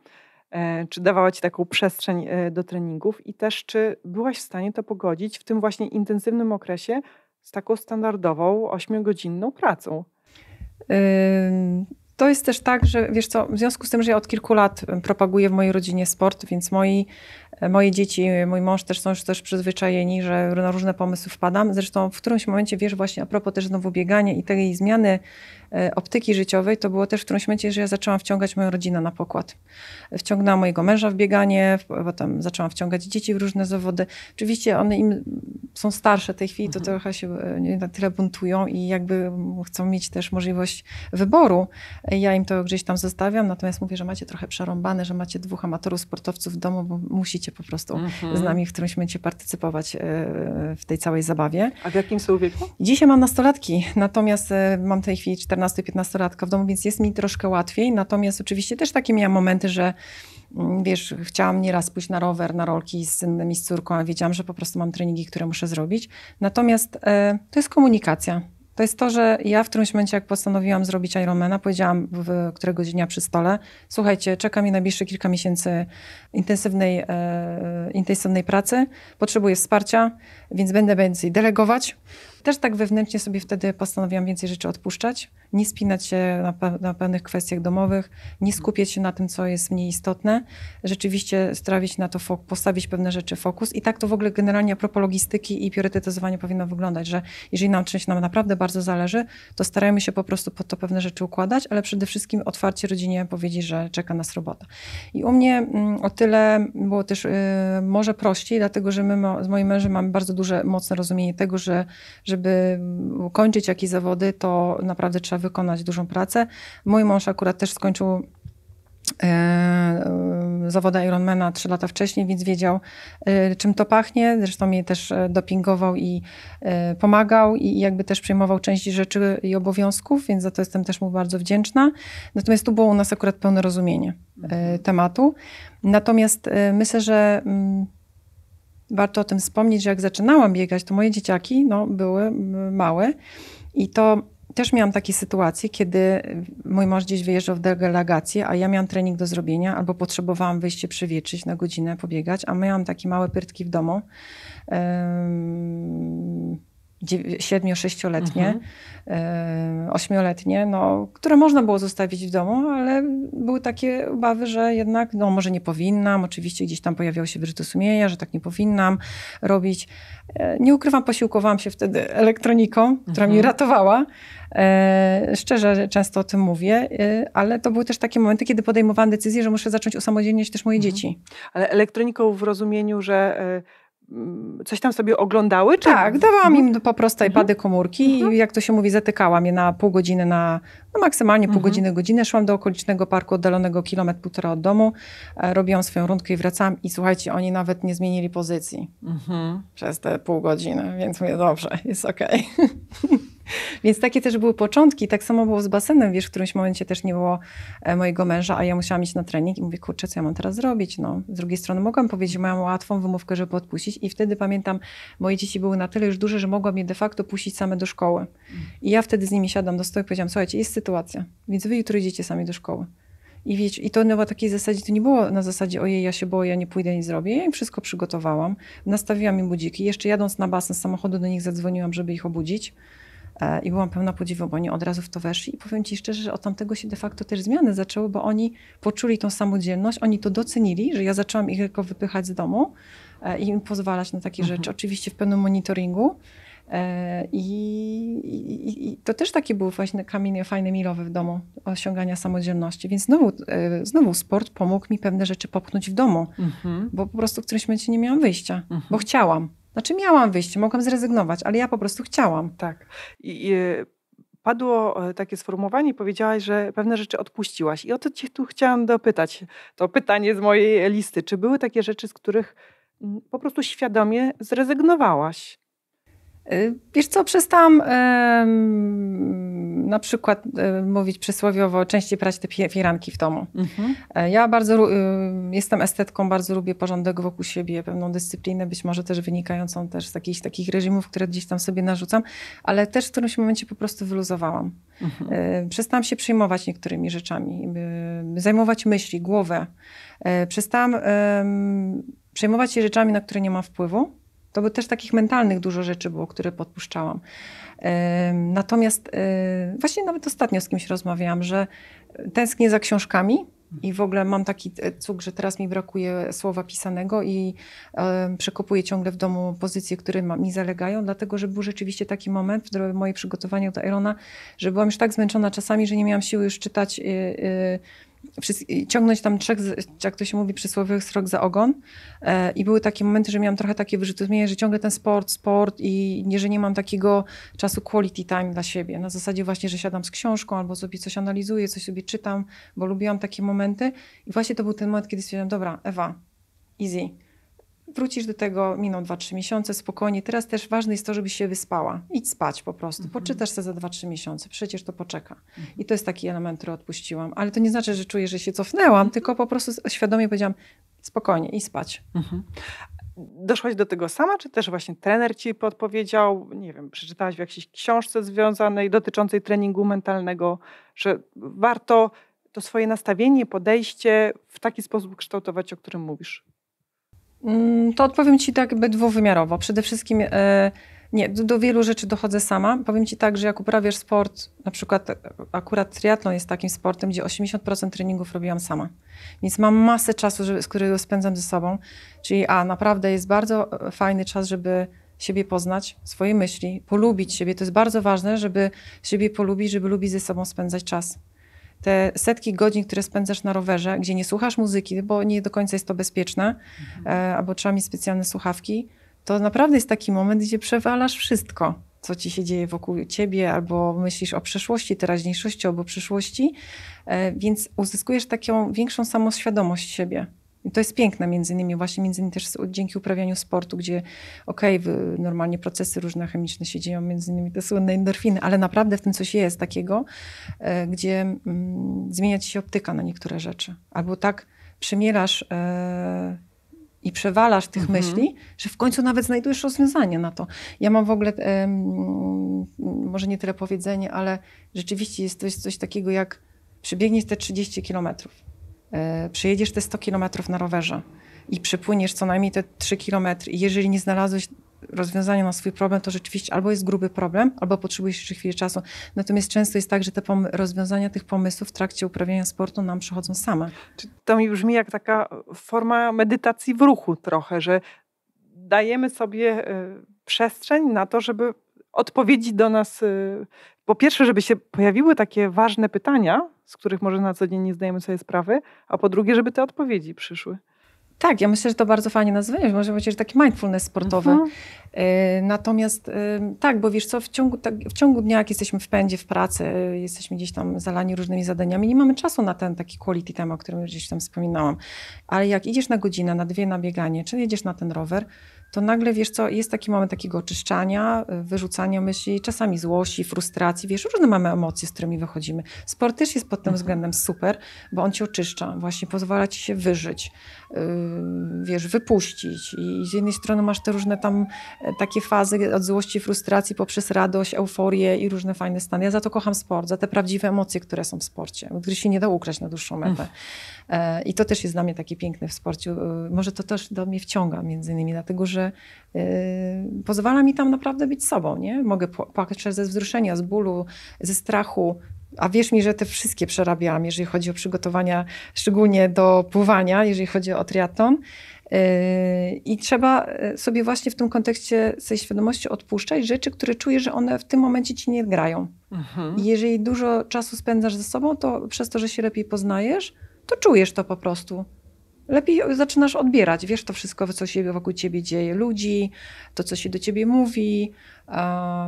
S1: E, czy dawała ci taką przestrzeń e, do treningów i też czy byłaś w stanie to pogodzić w tym właśnie intensywnym okresie z taką standardową ośmiogodzinną pracą? To jest też
S2: tak, że wiesz co, w związku z tym, że ja od kilku lat propaguję w mojej rodzinie sport, więc moi, e, moje dzieci, mój mąż też są już też przyzwyczajeni, że na różne pomysły wpadam. Zresztą w którymś momencie, wiesz, właśnie a propos też znowu biegania i tej zmiany E, optyki życiowej, to było też w którymś momencie, że ja zaczęłam wciągać moją rodzinę na pokład. Wciągnęłam mojego męża w bieganie, potem zaczęłam wciągać dzieci w różne zawody. Oczywiście one im są starsze w tej chwili, to mhm. trochę się e, na tyle buntują i jakby chcą mieć też możliwość wyboru. Ja im to gdzieś tam zostawiam, natomiast mówię, że macie trochę przerąbane, że macie dwóch amatorów sportowców w domu, bo musicie po prostu mhm. z nami w którymś momencie partycypować e, w tej całej zabawie.
S1: A w jakim są wieku?
S2: Dzisiaj mam nastolatki, natomiast mam w tej chwili 14 14-15-latka w domu, więc jest mi troszkę łatwiej. Natomiast oczywiście też takie miałam momenty, że mm, wiesz, chciałam nieraz pójść na rower, na rolki z synem i z córką, a wiedziałam, że po prostu mam treningi, które muszę zrobić. Natomiast e, to jest komunikacja. To jest to, że ja w którymś momencie, jak postanowiłam zrobić Ironmana, powiedziałam w któregoś dnia przy stole, słuchajcie, czeka mnie najbliższe kilka miesięcy intensywnej, e, e intensywnej pracy, potrzebuję wsparcia, więc będę więcej delegować. Też tak wewnętrznie sobie wtedy postanowiłam więcej rzeczy odpuszczać nie spinać się na, pe na, pewnych kwestiach domowych, nie skupiać się na tym, co jest mniej istotne, rzeczywiście strawić na to, postawić pewne rzeczy fokus. I tak to w ogóle generalnie a propos logistyki i priorytetyzowania powinno wyglądać, że jeżeli nam część nam naprawdę bardzo zależy, to starajmy się po prostu pod to pewne rzeczy układać, ale przede wszystkim otwarcie rodzinie powiedzieć, że czeka nas robota. I u mnie mm, o tyle było też y, może prościej, dlatego że my z moim mężem mamy bardzo duże, mocne rozumienie tego, że żeby kończyć jakieś zawody, to naprawdę trzeba wykonać dużą pracę. Mój mąż akurat też skończył e, e, zawoda Ironmana trzy lata wcześniej, więc wiedział, e, czym to pachnie. Zresztą mnie też dopingował i pomagał i jakby też przyjmował część rzeczy i obowiązków, więc za to jestem też mu bardzo wdzięczna. Natomiast tu było u nas akurat pełne rozumienie mhm. tematu. Natomiast myślę, że mm, warto o tym wspomnieć, że jak zaczynałam biegać, to moje dzieciaki no, były małe i to też miałam takie sytuacje, kiedy mój mąż gdzieś wyjeżdżał w delegację, a ja miałam trening do zrobienia, albo potrzebowałam wyjście przywieczyć na godzinę, pobiegać, a miałam takie małe pyrtki w domu. Siedmiu, sześcioletnie, mhm. ośmioletnie, no, które można było zostawić w domu, ale były takie obawy, że jednak, no może nie powinnam, oczywiście gdzieś tam pojawiało się wyrzuty sumienia, że tak nie powinnam robić. E, nie ukrywam, posiłkowałam się wtedy elektroniką, która mhm. mi ratowała, E, szczerze często o tym mówię, e, ale to
S1: były też takie momenty, kiedy podejmowałam decyzję, że muszę zacząć usamodzielniać
S2: też moje mhm. dzieci.
S1: Ale elektroniką w rozumieniu, że e, mm, coś tam sobie oglądały? Czy... Tak,
S2: dawałam mhm. im po prostu mhm. iPady mhm. komórki mhm. i jak to się mówi, zatykałam je na pół godziny, na no maksymalnie pół mhm. godziny, godzinę. Szłam do okolicznego parku oddalonego kilometr, półtora od domu, robiłam swoją rundkę i wracałam i słuchajcie, oni nawet nie zmienili pozycji mhm. przez te pół godziny, więc mówię, dobrze, jest okej. Okay. <laughs> <laughs> Więc takie też były początki. Tak samo było z basenem, wiesz, w którymś momencie też nie było e, mojego męża, a ja musiałam iść na trening i mówię, kurczę, co ja mam teraz zrobić? No, z drugiej strony mogłam powiedzieć, że miałam łatwą wymówkę, żeby odpuścić i wtedy pamiętam, moje dzieci były na tyle już duże, że mogłam je de facto puścić same do szkoły. I ja wtedy z nimi siadam do stołu i powiedziałam, słuchajcie, jest sytuacja, więc wy jutro idziecie sami do szkoły. I, wiecie, I to na no, takiej zasadzie, to nie było na zasadzie, ojej, ja się boję, ja nie pójdę, nie zrobię. Ja im wszystko przygotowałam, nastawiłam im budziki. Jeszcze jadąc na basen z samochodu do nich zadzwoniłam, żeby ich obudzić. E, I byłam pełna podziwu, bo oni od razu w to weszli. I powiem Ci szczerze, że od tamtego się de facto też zmiany zaczęły, bo oni poczuli tą samodzielność, oni to docenili, że ja zaczęłam ich tylko wypychać z domu e, i im pozwalać na takie rzeczy. Mhm. Oczywiście w pełnym monitoringu. E, I, i, I, to też takie były właśnie kamienie fajne milowe w domu, osiągania samodzielności. Więc znowu, znowu sport pomógł mi pewne rzeczy popchnąć w domu, mhm. bo po prostu w którymś momencie nie miałam wyjścia, bo mhm. chciałam. Znaczy miałam wyjście, mogłam zrezygnować, ale ja po prostu chciałam. Tak.
S1: I, i e, padło e, takie sformułowanie, powiedziałaś, że pewne rzeczy odpuściłaś. I o to cię tu chciałam dopytać. To pytanie z mojej listy. Czy były takie rzeczy, z których mm, po prostu świadomie zrezygnowałaś? Y, wiesz co, przestałam
S2: na przykład y, mówić przysłowiowo, częściej prać te firanki w domu. Mhm. E, ja bardzo y, jestem estetką, bardzo lubię porządek wokół siebie, pewną dyscyplinę, być może też wynikającą też z jakichś takich reżimów, które gdzieś tam sobie narzucam, ale też w którymś momencie po prostu wyluzowałam. Mhm. E, przestałam się przejmować niektórymi rzeczami, zajmować myśli, głowę. E, przestałam przejmować się rzeczami, na które nie mam wpływu to by też takich mentalnych dużo rzeczy było, które podpuszczałam. Natomiast e, właśnie nawet ostatnio z kimś rozmawiałam, że tęsknię za książkami, i w ogóle mam taki e, cuk, że teraz mi brakuje słowa pisanego i przekopuję ciągle w domu pozycje, które mi zalegają, dlatego że był rzeczywiście taki moment w mojej przygotowaniu do Irona, że byłam już tak zmęczona czasami, że nie miałam siły już czytać. E, ciągnąć tam trzech, jak to się mówi, przysłowiowych srok za ogon. E, I były takie momenty, że miałam trochę takie wyrzuty zmienia, że ciągle ten sport, sport i nie, że nie mam takiego czasu quality time dla siebie. Na zasadzie właśnie, że siadam z książką albo sobie coś analizuję, coś sobie czytam, bo lubiłam takie momenty. I właśnie to był ten moment, kiedy stwierdziłam, dobra, Ewa, easy wrócisz do tego, miną 2-3 miesiące, spokojnie. Teraz też ważne jest to, żebyś się wyspała. Idź spać po prostu. Mhm. Poczytasz se za 2-3 miesiące, przecież to poczeka. Mhm. I to jest taki element, który odpuściłam. Ale to nie znaczy, że czuję, że się cofnęłam, mhm. tylko po prostu świadomie powiedziałam, spokojnie, i spać. Mhm.
S1: Doszłaś do tego sama, czy też właśnie trener ci podpowiedział, nie wiem, przeczytałaś w jakiejś książce związanej, dotyczącej treningu mentalnego, że warto to swoje nastawienie, podejście w taki sposób kształtować, o którym mówisz? Mm,
S2: to odpowiem Ci tak jakby dwuwymiarowo. Przede wszystkim e, nie, do, do, wielu rzeczy dochodzę sama. Powiem Ci tak, że jak uprawiasz sport, na przykład e, akurat triatlon jest takim sportem, gdzie 80% treningów robiłam sama. Więc mam masę czasu, żeby, z którego spędzam ze sobą. Czyli a, naprawdę jest bardzo e, fajny czas, żeby siebie poznać, swoje myśli, polubić siebie. To jest bardzo ważne, żeby siebie polubić, żeby lubić ze sobą spędzać czas te setki godzin, które spędzasz na rowerze, gdzie nie słuchasz muzyki, bo nie do końca jest to bezpieczne, mhm. E, albo trzeba mieć specjalne słuchawki, to naprawdę jest taki moment, gdzie przewalasz wszystko, co ci się dzieje wokół ciebie, albo myślisz o przeszłości, teraźniejszości, albo przyszłości, e, więc uzyskujesz taką większą samoświadomość siebie. I to jest piękne między innymi, właśnie między innymi też dzięki uprawianiu sportu, gdzie okej, okay, normalnie procesy różne chemiczne się dzieją, między innymi te słynne endorfiny, ale naprawdę w tym coś jest takiego, e, gdzie mm, zmienia ci się optyka na niektóre rzeczy. Albo tak przemielasz e, i przewalasz tych mhm. myśli, że w końcu nawet znajdujesz rozwiązanie na to. Ja mam w ogóle, e, może nie tyle powiedzenie, ale rzeczywiście jest to coś takiego jak przebiegniesz te 30 kilometrów E, przejedziesz te 100 km na rowerze i przypłyniesz co najmniej te 3 km. I jeżeli nie znalazłeś rozwiązania na swój problem, to rzeczywiście albo jest gruby problem, albo potrzebujesz jeszcze chwilę czasu. Natomiast często jest tak, że te rozwiązania tych pomysłów w trakcie uprawiania sportu
S1: nam przychodzą same. To mi brzmi jak taka forma medytacji w ruchu trochę, że dajemy sobie e, przestrzeń na to, żeby odpowiedzi do nas. Y, po pierwsze, żeby się pojawiły takie ważne pytania, z których może na co dzień nie zdajemy sobie sprawy, a po drugie, żeby te odpowiedzi przyszły. Tak, ja myślę, że to bardzo fajnie nazwałeś.
S2: Może powiedzieć, taki mindfulness sportowy. Mhm. Y, natomiast tak, bo wiesz co, w ciągu, tak, w ciągu dnia, jak jesteśmy w pędzie, w pracy, y, jesteśmy gdzieś tam zalani różnymi zadaniami, nie mamy czasu na ten taki quality time, o którym gdzieś tam wspominałam. Ale jak idziesz na godzinę, na dwie na bieganie, czy jedziesz na ten rower, to nagle, wiesz co, jest taki moment takiego oczyszczania, y, wyrzucania myśli, czasami złości, frustracji, wiesz, różne mamy emocje, z którymi wychodzimy. Sport też jest pod tym mhm. względem super, bo on cię oczyszcza, właśnie pozwala ci się wyżyć. Y, wiesz, wypuścić. I z jednej strony masz te różne tam e, takie fazy od złości, frustracji poprzez radość, euforię i różne fajne stany. Ja za to kocham sport, za te prawdziwe emocje, które są w sporcie, gry się nie da ukraść na dłuższą metę. Mm. E, I to też jest dla mnie takie piękne w sporcie. E, może to też do mnie wciąga między innymi, dlatego że pozwala mi tam naprawdę być sobą, nie? Mogę płakać ze wzruszenia, z bólu, ze strachu, a wierz mi, że te wszystkie przerabiałam, jeżeli chodzi o przygotowania, szczególnie do pływania, jeżeli chodzi o triatlon. Yy, I trzeba yy, sobie właśnie w tym kontekście z świadomości odpuszczać rzeczy, które czujesz, że one w tym momencie ci nie grają. Mhm. Jeżeli dużo czasu spędzasz ze sobą, to przez to, że się lepiej poznajesz, to czujesz to po prostu lepiej zaczynasz odbierać. Wiesz to wszystko, co się wokół ciebie dzieje, ludzi, to, co się do ciebie mówi.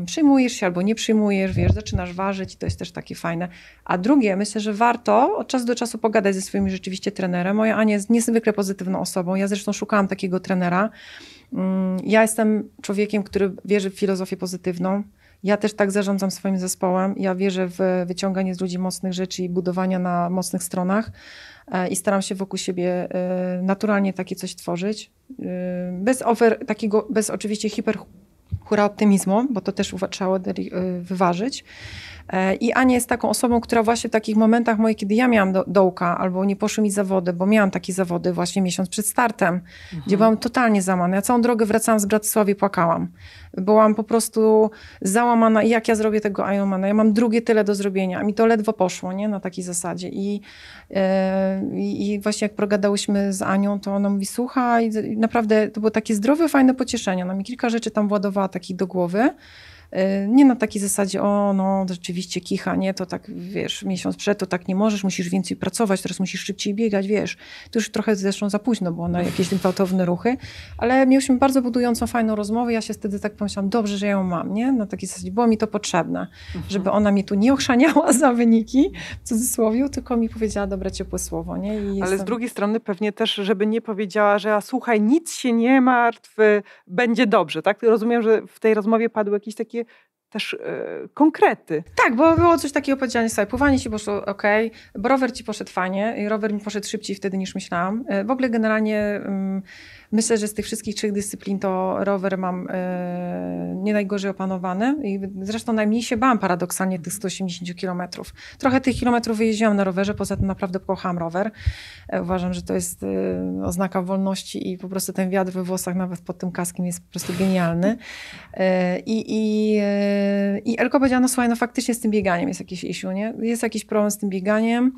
S2: przyjmujesz się albo nie przyjmujesz, wiesz, zaczynasz ważyć, to jest też takie fajne. A drugie, myślę, że warto od czasu do czasu pogadać ze swoim rzeczywiście trenerem. Moja Ania jest niezwykle pozytywną osobą. Ja zresztą szukałam takiego trenera. Mm, ja jestem człowiekiem, który wierzy w filozofię pozytywną. Ja też tak zarządzam swoim zespołem. Ja wierzę w wyciąganie z ludzi mocnych rzeczy i budowania na mocnych stronach e, i staram się wokół siebie e, naturalnie takie coś tworzyć. E, bez ofer takiego, bez oczywiście hiper hura optymizmu, bo to też trzeba wyważyć. E, I Ania jest taką osobą, która właśnie w takich momentach moich, kiedy ja miałam do, dołka albo nie poszły mi zawody, bo miałam takie zawody właśnie miesiąc przed startem, mhm. gdzie byłam totalnie załamana. Ja całą drogę wracałam z Bratysławy i płakałam. Byłam po prostu załamana i jak ja zrobię tego Ironmana? Ja mam drugie tyle do zrobienia, a mi to ledwo poszło, nie? Na takiej zasadzie. I, yy, i właśnie jak progadałyśmy z Anią, to ona mówi, słuchaj, naprawdę to było takie zdrowe, fajne pocieszenie. Ona mi kilka rzeczy tam władowała takich do głowy. Y, nie na takiej zasadzie, o no rzeczywiście kicha, nie, to tak wiesz, miesiąc przed to tak nie możesz, musisz więcej pracować, teraz musisz szybciej biegać, wiesz. To już trochę zresztą za późno było na jakieś gwałtowne ruchy, ale mieliśmy bardzo budującą, fajną rozmowę. Ja się wtedy tak pomyślałam, dobrze, że ją mam, nie, na takiej zasadzie, było mi to potrzebne, mhm. żeby ona mnie tu nie ochrzaniała <laughs> za wyniki, w cudzysłowie, tylko mi powiedziała dobre,
S1: ciepłe słowo, nie. I ale z drugiej strony pewnie też, żeby nie powiedziała, że a, słuchaj, nic się nie martw, y, będzie dobrze, tak? Rozumiem, że w tej rozmowie padły jakieś takie takie też e, konkrety. Tak, bo było coś takiego powiedziane sobie, pływanie ci poszło ok, bo rower ci poszedł
S2: fajnie, rower mi poszedł szybciej wtedy niż myślałam. E, w ogóle generalnie... Mm, Myślę, że z tych wszystkich trzech dyscyplin to rower mam e, nie najgorzej opanowany i zresztą najmniej się bałam paradoksalnie tych 180 kilometrów. Trochę tych kilometrów wyjeździłam na rowerze, poza tym naprawdę kocham rower. E, uważam, że to jest e, oznaka wolności i po prostu ten wiatr we włosach nawet pod tym kaskiem jest po prostu genialny. I, i, i Elko powiedziała, no słuchaj, no faktycznie z tym bieganiem jest jakiś issue, nie? Jest jakiś problem z tym bieganiem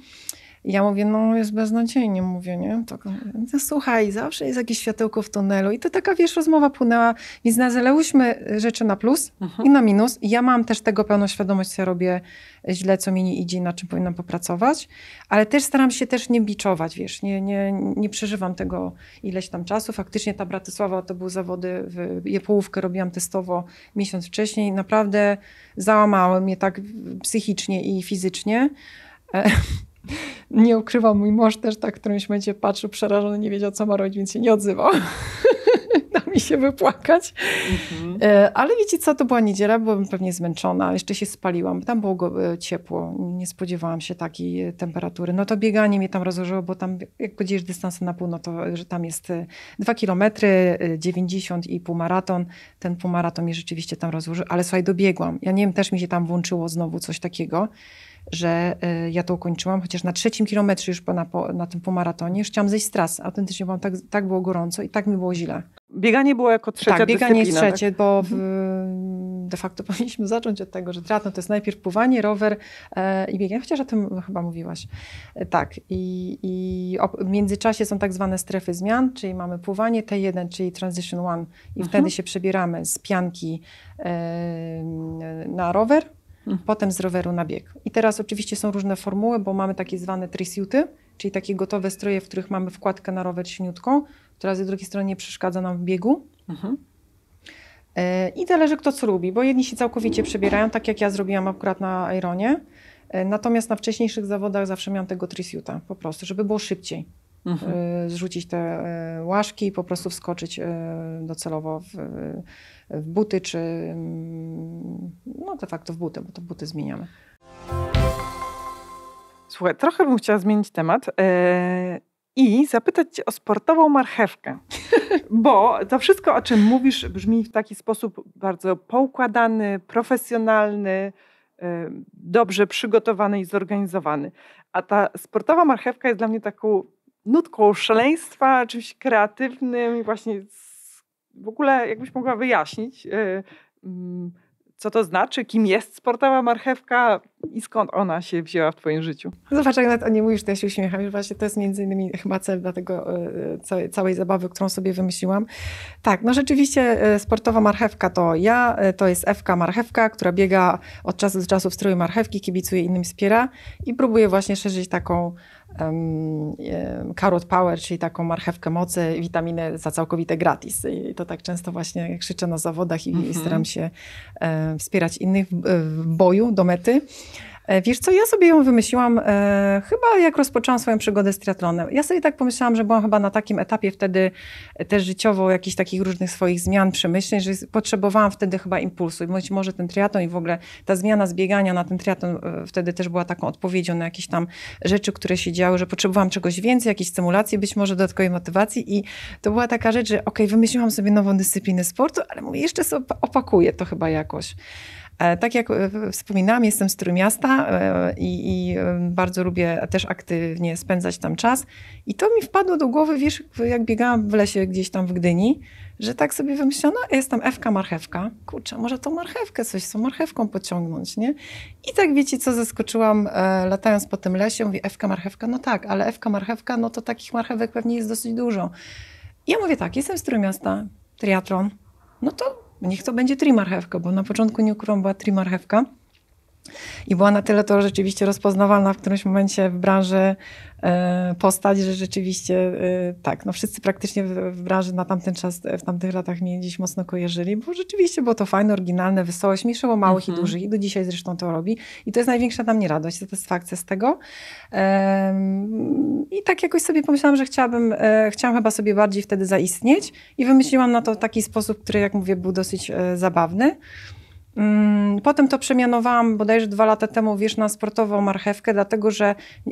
S2: ja mówię, no jest beznadziejnie, mówię, nie? Tak, no, no, słuchaj, zawsze jest jakieś światełko w tunelu. I to taka, wiesz, rozmowa płynęła, więc nazwałyśmy rzeczy na plus mhm. i na minus. I ja mam też tego pełną świadomość, co ja robię źle, co mi nie idzie, na czym powinnam popracować, ale też staram się też nie biczować, wiesz, nie, nie, nie przeżywam tego ileś tam czasu. Faktycznie ta Bratysława to były zawody, w, je połówkę robiłam testowo miesiąc wcześniej, naprawdę załamały mnie tak psychicznie i fizycznie. E, nie ukrywam, mój mąż też tak w którymś momencie patrzył przerażony, nie wiedział co ma robić, więc się nie odzywał. <laughs> da mi się wypłakać. Mhm. E, ale wiecie co, to była niedziela, byłam pewnie zmęczona, jeszcze się spaliłam, tam było e, ciepło, nie spodziewałam się takiej e, temperatury. No to bieganie mnie tam rozłożyło, bo tam jak podzielisz dystans na pół, no to że tam jest 2 km, 90 i półmaraton. Ten półmaraton mnie rzeczywiście tam rozłożył, ale słuchaj, dobiegłam. Ja nie wiem, też mi się tam włączyło znowu coś takiego że y, ja to ukończyłam, chociaż na trzecim kilometrze już po, na, na tym pomaratonie już chciałam zejść z trasy. Autentycznie byłam, tak, tak było gorąco i tak mi było źle.
S1: Bieganie było jako trzecia Tak, bieganie jest trzecie,
S2: tak? bo w, mhm. de facto <laughs> powinniśmy zacząć od tego, że triatlon to jest najpierw pływanie, rower e, i bieganie, chociaż o tym chyba mówiłaś. E, tak, i, i o, w międzyczasie są tak zwane strefy zmian, czyli mamy pływanie T1, czyli Transition One i mhm. wtedy się przebieramy z pianki e, na rower, potem z roweru na bieg. I teraz oczywiście są różne formuły, bo mamy takie zwane trisuity, czyli takie gotowe stroje, w których mamy wkładkę na rower śniutką, która z drugiej strony nie przeszkadza nam w biegu. Mhm. E, I zależy kto co lubi, bo jedni się całkowicie przebierają, tak jak ja zrobiłam akurat na Ironie. E, natomiast na wcześniejszych zawodach zawsze miałam tego trisiuta po prostu, żeby było szybciej mhm. Y, zrzucić te y, łaszki i po prostu wskoczyć y,
S1: docelowo w, w buty, czy mm, no de facto w buty, bo to buty zmieniamy. Słuchaj, trochę bym chciała zmienić temat i zapytać Cię o sportową marchewkę. <laughs> Bo to wszystko, o czym mówisz, brzmi w taki sposób bardzo poukładany, profesjonalny, dobrze przygotowany i zorganizowany. A ta sportowa marchewka jest dla mnie taką nutką szaleństwa, czymś kreatywnym, właśnie z, w ogóle jakbyś mogła wyjaśnić, y, mm, co to znaczy, kim jest sportowa marchewka i skąd ona się wzięła w twoim życiu?
S2: Zobacz, jak nawet o niej mówisz, to ja się uśmiecham. właśnie to jest między innymi chyba cel dla tego y, y, całej, całej zabawy, którą sobie wymyśliłam. Tak, no rzeczywiście sportowa marchewka to ja, to jest Ewka Marchewka, która biega od czasu do czasu w stroju marchewki, kibicuje innym, wspiera i próbuje właśnie szerzyć taką Carrot Power, czyli taką marchewkę mocy, witaminę za całkowite gratis. I to tak często właśnie krzyczę na zawodach i, mhm. staram się wspierać innych w boju do mety. E, wiesz co, ja sobie ją wymyśliłam e, chyba jak rozpoczęłam swoją przygodę z triatlonem. Ja sobie tak pomyślałam, że byłam chyba na takim etapie wtedy e, też życiowo jakichś takich różnych swoich zmian, przemyśleń, że potrzebowałam wtedy chyba impulsu. I być może ten triatlon i w ogóle ta zmiana zbiegania na ten triatlon e, wtedy też była taką odpowiedzią na jakieś tam rzeczy, które się działy, że potrzebowałam czegoś więcej, jakiejś stymulacji, być może dodatkowej motywacji i to była taka rzecz, że okej, okay, wymyśliłam sobie nową dyscyplinę sportu, ale mówię, jeszcze sobie opakuję to chyba jakoś. E, tak jak e, wspominałam, jestem z Trójmiasta e, i, i, bardzo lubię też aktywnie spędzać tam czas. I to mi wpadło do głowy, wiesz, jak biegałam w lesie gdzieś tam w Gdyni, że tak sobie wymyślono, jest tam Ewka marchewka. Kurczę, może tą marchewkę coś z tą marchewką pociągnąć, nie? I tak wiecie, co zaskoczyłam latając po tym lesie, mówię Ewka marchewka, no tak, ale Ewka marchewka, no to takich marchewek pewnie jest dosyć dużo. I ja mówię tak, jestem z Trójmiasta, triatron, no to niech to będzie trimarchewka, bo na początku nie ukrywam, była trimarchewka. I była na tyle to rzeczywiście rozpoznawalna w którymś momencie w branży E, postać, że rzeczywiście e, tak, no wszyscy praktycznie w branży na tamten czas, e, w tamtych latach mnie gdzieś mocno kojarzyli, bo rzeczywiście było to fajne, oryginalne, wesołe, śmieszyło małych i mhm. dużych i do dzisiaj zresztą to robi i to jest największa dla mnie radość, satysfakcja z tego. I tak jakoś sobie pomyślałam, że chciałabym, chciałam chyba sobie bardziej wtedy zaistnieć i wymyśliłam na to taki sposób, który jak mówię był dosyć zabawny. Mm, potem to przemianowałam bodajże dwa lata temu wiesz na sportową marchewkę, dlatego że y,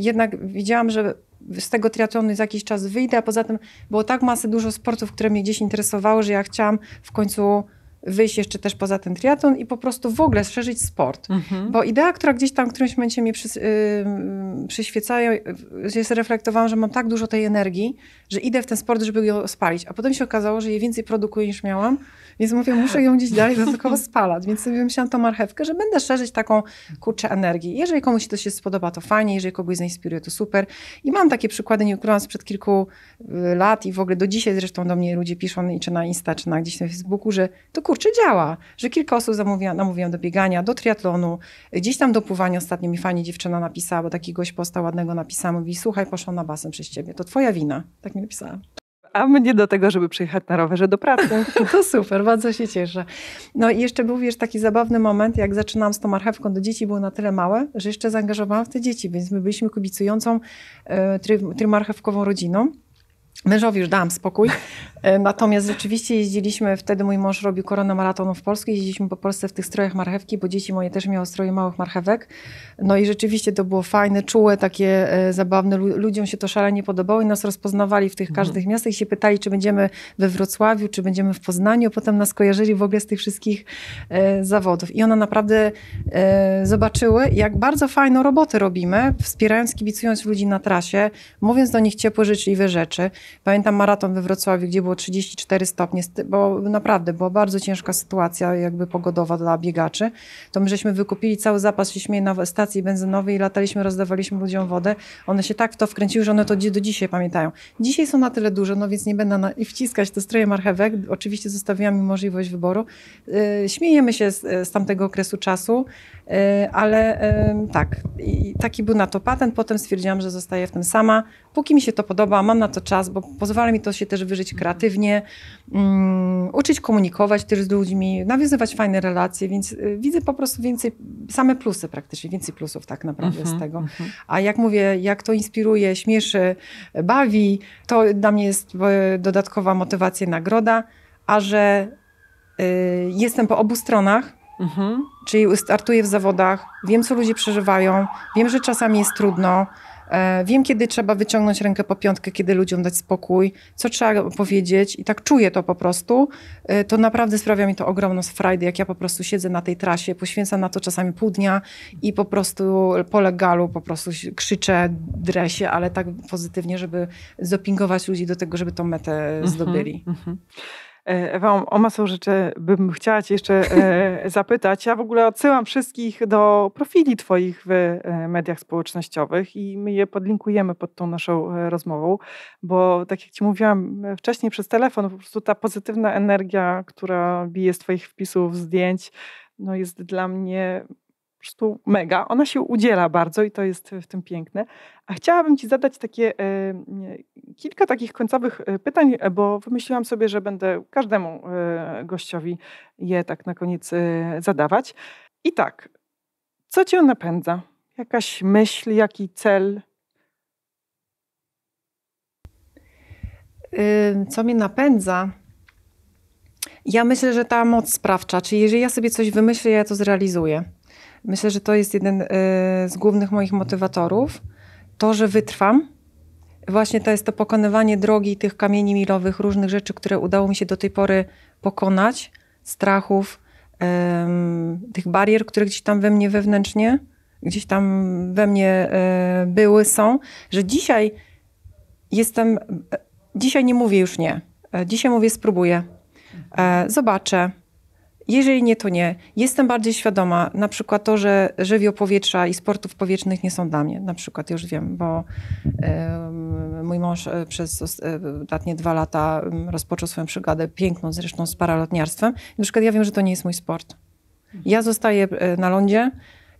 S2: jednak widziałam, że z tego triatlonu za jakiś czas wyjdę, a poza tym było tak masy dużo sportów, które mnie gdzieś interesowały, że ja chciałam w końcu wyjść jeszcze też poza ten triatlon i po prostu w ogóle szerzyć sport. Mhm. Bo idea, która gdzieś tam w którymś momencie mi przy, yy, reflektowałam, że mam tak dużo tej energii, że idę w ten sport, żeby ją spalić. A potem się okazało, że jej więcej produkuję niż miałam, więc mówię, muszę ją gdzieś dalej dodatkowo spalać. Więc sobie wymyślałam tą marchewkę, że będę szerzyć taką kurczę energii. Jeżeli komuś to się spodoba, to fajnie, jeżeli kogoś zainspiruje, to super. I mam takie przykłady, nie ukryłam sprzed kilku y, lat i w ogóle do dzisiaj zresztą do mnie ludzie piszą, czy na Insta, czy na gdzieś na Facebooku, że to kurczę działa, że kilka osób zamówiła, namówiłam do biegania, do triatlonu, gdzieś tam do pływania. Ostatnio mi fajnie dziewczyna napisała, bo taki gość posta ładnego napisała, mówi, słuchaj, poszłam na basen przez ciebie, to twoja wina. Tak mi napisała
S1: a mnie do tego, żeby przyjechać na rowerze do
S2: pracy. <laughs> To super, bardzo się cieszę. No i jeszcze był, wiesz, taki zabawny moment, jak zaczynałam z tą marchewką do dzieci, było na tyle małe, że jeszcze zaangażowałam w te dzieci, więc my byliśmy kibicującą y, trymarchewkową rodziną. Mężowi już dałam spokój, E, natomiast rzeczywiście jeździliśmy, wtedy mój mąż robił koronę maratonu w Polsce, jeździliśmy po Polsce w tych strojach marchewki, bo dzieci moje też miały stroje małych marchewek. No i rzeczywiście to było fajne, czułe, takie e, zabawne. Ludziom się to szalenie podobało i nas rozpoznawali w tych mhm. każdych miastach i się pytali, czy będziemy we Wrocławiu, czy będziemy w Poznaniu. Potem nas kojarzyli w ogóle z tych wszystkich e, zawodów. I one naprawdę e, zobaczyły, jak bardzo fajną robotę robimy, wspierając, kibicując ludzi na trasie, mówiąc do nich ciepłe, życzliwe rzeczy. Pamiętam maraton we Wrocławiu, gdzie było było 34 stopnie, bo naprawdę była bardzo ciężka sytuacja jakby pogodowa dla biegaczy, to my żeśmy wykupili cały zapas, szliśmy na stacji benzynowej i lataliśmy, rozdawaliśmy ludziom wodę. One się tak w to wkręciły, że one to do dzisiaj pamiętają. Dzisiaj są na tyle duże, no więc nie będę na... i wciskać te stroje marchewek. Oczywiście zostawiłam im możliwość wyboru. Y, śmiejemy się z, y, z tamtego okresu czasu, y, ale tak, I taki był na to patent. Potem stwierdziłam, że zostaję w tym sama. Póki mi się to podoba, mam na to czas, bo pozwala mi to się też wyżyć kreatywnie aktywnie um, mm, uczyć komunikować też z ludźmi, nawiązywać fajne relacje, więc y, widzę po prostu więcej, same plusy praktycznie, więcej plusów tak naprawdę uh -huh, z mhm, tego. Uh mhm. -huh. A jak mówię, jak to inspiruje, śmieszy, bawi, to dla mnie jest y, dodatkowa motywacja, nagroda, a że y, jestem po obu stronach, mhm. Czyli startuję w zawodach, wiem, co ludzie przeżywają, wiem, że czasami jest trudno, E, wiem, kiedy trzeba wyciągnąć rękę po piątkę, kiedy ludziom dać spokój, co trzeba powiedzieć i tak czuję to po prostu. E, to naprawdę sprawia mi to ogromną frajdę, jak ja po prostu siedzę na tej trasie, poświęcam na to czasami pół dnia i po prostu po legalu po prostu krzyczę, dresie,
S1: ale tak pozytywnie, żeby dopingować ludzi do tego, żeby tą metę mhm, zdobyli. Mm -hmm, mm -hmm. E, Ewa, o masę rzeczy bym chciała Cię jeszcze e, <laughs> zapytać. Ja w ogóle odsyłam wszystkich do profili Twoich w e, mediach społecznościowych i my je podlinkujemy pod tą naszą rozmową, bo tak jak Ci mówiłam wcześniej przez telefon, po prostu ta pozytywna energia, która bije z Twoich wpisów, zdjęć, no jest dla mnie po prostu mega. Ona się udziela bardzo i to jest e, w tym piękne. A chciałabym Ci zadać takie e, kilka takich końcowych e, pytań, bo wymyśliłam sobie, że będę każdemu gościowi je tak na koniec zadawać. I tak, co Cię napędza? Jakaś myśl, jaki cel? Y, co mnie napędza?
S2: Ja myślę, że ta moc sprawcza, czyli jeżeli ja sobie coś wymyślę, ja to zrealizuję Myślę, że to jest jeden y, z głównych moich motywatorów. To, że wytrwam, właśnie to jest to pokonywanie drogi tych kamieni milowych, różnych rzeczy, które udało mi się do tej pory pokonać, strachów, tych barier, które gdzieś tam we mnie wewnętrznie, gdzieś tam we mnie e, były, są, że dzisiaj jestem, e, dzisiaj nie mówię już nie. E, dzisiaj mówię spróbuję, zobaczę, jeżeli nie, to nie. Jestem bardziej świadoma, na przykład to, że żywioł powietrza i sportów powietrznych nie są dla mnie, na przykład już wiem, bo y, mój mąż e, przez e, ostatnie dwa lata rozpoczął swoją przygodę, piękną zresztą z paralotniarstwem. Na przykład ja wiem, że to nie jest mój sport. Ja zostaję e, na lądzie,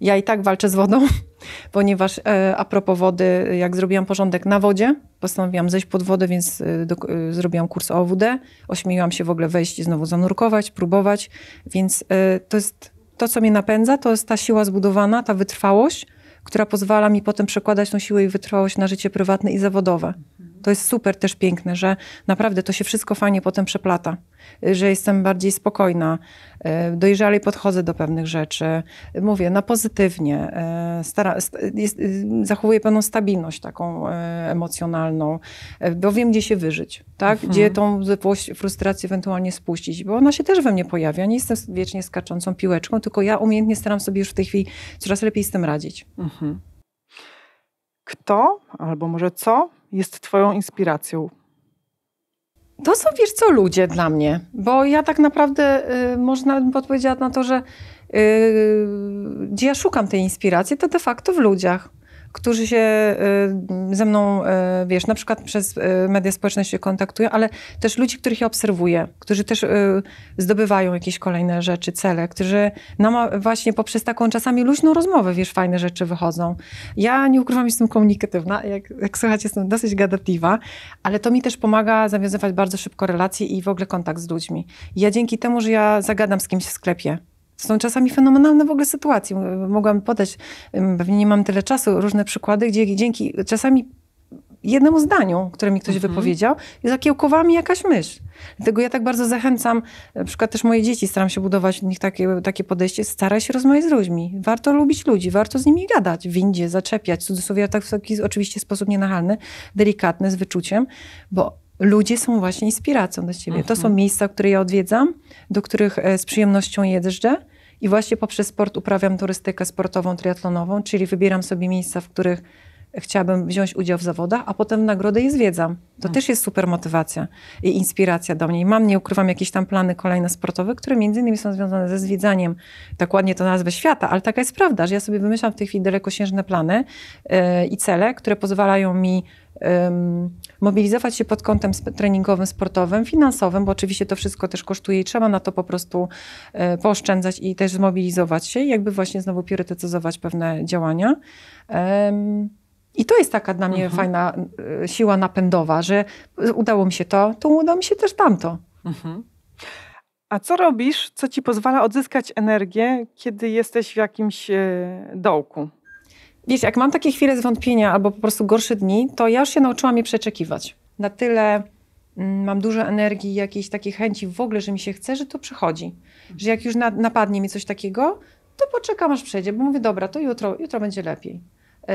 S2: ja i tak walczę z wodą, <laughs> ponieważ e, a propos wody, jak zrobiłam porządek na wodzie, postanowiłam zejść pod wodę, więc e, do, e, zrobiłam kurs OWD. Ośmieliłam się w ogóle wejść i znowu zanurkować, próbować, więc to jest to, co mnie napędza, to jest ta siła zbudowana, ta wytrwałość, która pozwala mi potem przekładać tą siłę i wytrwałość na życie prywatne i zawodowe. To jest super też piękne, że naprawdę to się wszystko fajnie potem przeplata, y, że jestem bardziej spokojna, y, dojrzalej podchodzę do pewnych rzeczy, mówię na no pozytywnie, y, stara, jest, zachowuję pewną stabilność taką emocjonalną, bo wiem, gdzie się wyżyć, tak? Mhm. gdzie tą zepłość, frustrację ewentualnie spuścić, bo ona się też we mnie pojawia. Nie jestem wiecznie skaczącą piłeczką, tylko ja umiejętnie staram sobie już w tej chwili coraz lepiej z tym radzić. Mhm. Kto albo może co jest Twoją inspiracją? To są, wiesz co, ludzie dla mnie, bo ja tak naprawdę, y, może nawet na to, że y, gdzie ja szukam tej inspiracji, to de facto w ludziach którzy się y, ze mną, y, wiesz, na przykład przez y, media społeczne się kontaktują, ale też ludzi, których ja obserwuję, którzy też zdobywają jakieś kolejne rzeczy, cele, którzy nam właśnie poprzez taką czasami luźną rozmowę, wiesz, fajne rzeczy wychodzą. Ja nie ukrywam, jestem komunikatywna, jak, jak słuchacie, jestem dosyć gadatliwa, ale to mi też pomaga zawiązywać bardzo szybko relacje i w ogóle kontakt z ludźmi. Ja dzięki temu, że ja zagadam z kimś w sklepie, są czasami fenomenalne w ogóle sytuacje. Mogłam podać, pewnie nie mam tyle czasu, różne przykłady, gdzie dzięki czasami jednemu zdaniu, które mi ktoś mhm. wypowiedział, zakiełkowała mi jakaś myśl. Dlatego ja tak bardzo zachęcam, na przykład też moje dzieci, staram się budować w nich takie, takie podejście, staraj się rozmawiać z ludźmi. Warto lubić ludzi, warto z nimi gadać, w windzie, zaczepiać, w cudzysłowie, tak w taki oczywiście sposób nienachalny, delikatny, z wyczuciem, bo ludzie są właśnie inspiracją dla siebie. Mhm. To są mhm. miejsca, które ja odwiedzam, do których e, z przyjemnością jeżdżę. I właśnie poprzez sport uprawiam turystykę sportową, triatlonową, czyli wybieram sobie miejsca, w których chciałabym wziąć udział w zawodach, a potem w nagrodę je zwiedzam. To tak. też jest super motywacja i inspiracja do mnie. I mam, nie ukrywam, jakieś tam plany kolejne sportowe, które między innymi są związane ze zwiedzaniem, tak ładnie to nazwę świata, ale taka jest prawda, że ja sobie wymyślam w tej chwili dalekosiężne plany yy, i cele, które pozwalają mi mobilizować się pod kątem treningowym, sportowym, finansowym, bo oczywiście to wszystko też kosztuje i trzeba na to po prostu y, pooszczędzać i też zmobilizować się, jakby właśnie znowu priorytetyzować pewne działania. I to jest taka dla mnie mhm. fajna y, siła napędowa, że udało mi się to, to udało mi się też tamto.
S1: Mhm. A co robisz, co ci pozwala odzyskać energię, kiedy jesteś w jakimś y, dołku? Wiesz, jak mam takie chwile zwątpienia albo po prostu gorsze dni,
S2: to ja już się nauczyłam je przeczekiwać. Na tyle mm, mam dużo energii, jakiejś takiej chęci w ogóle, że mi się chce, że to przychodzi. Że jak już na, napadnie mi coś takiego, to poczekam aż przejdzie, bo mówię, dobra, to jutro, jutro będzie lepiej. Yy,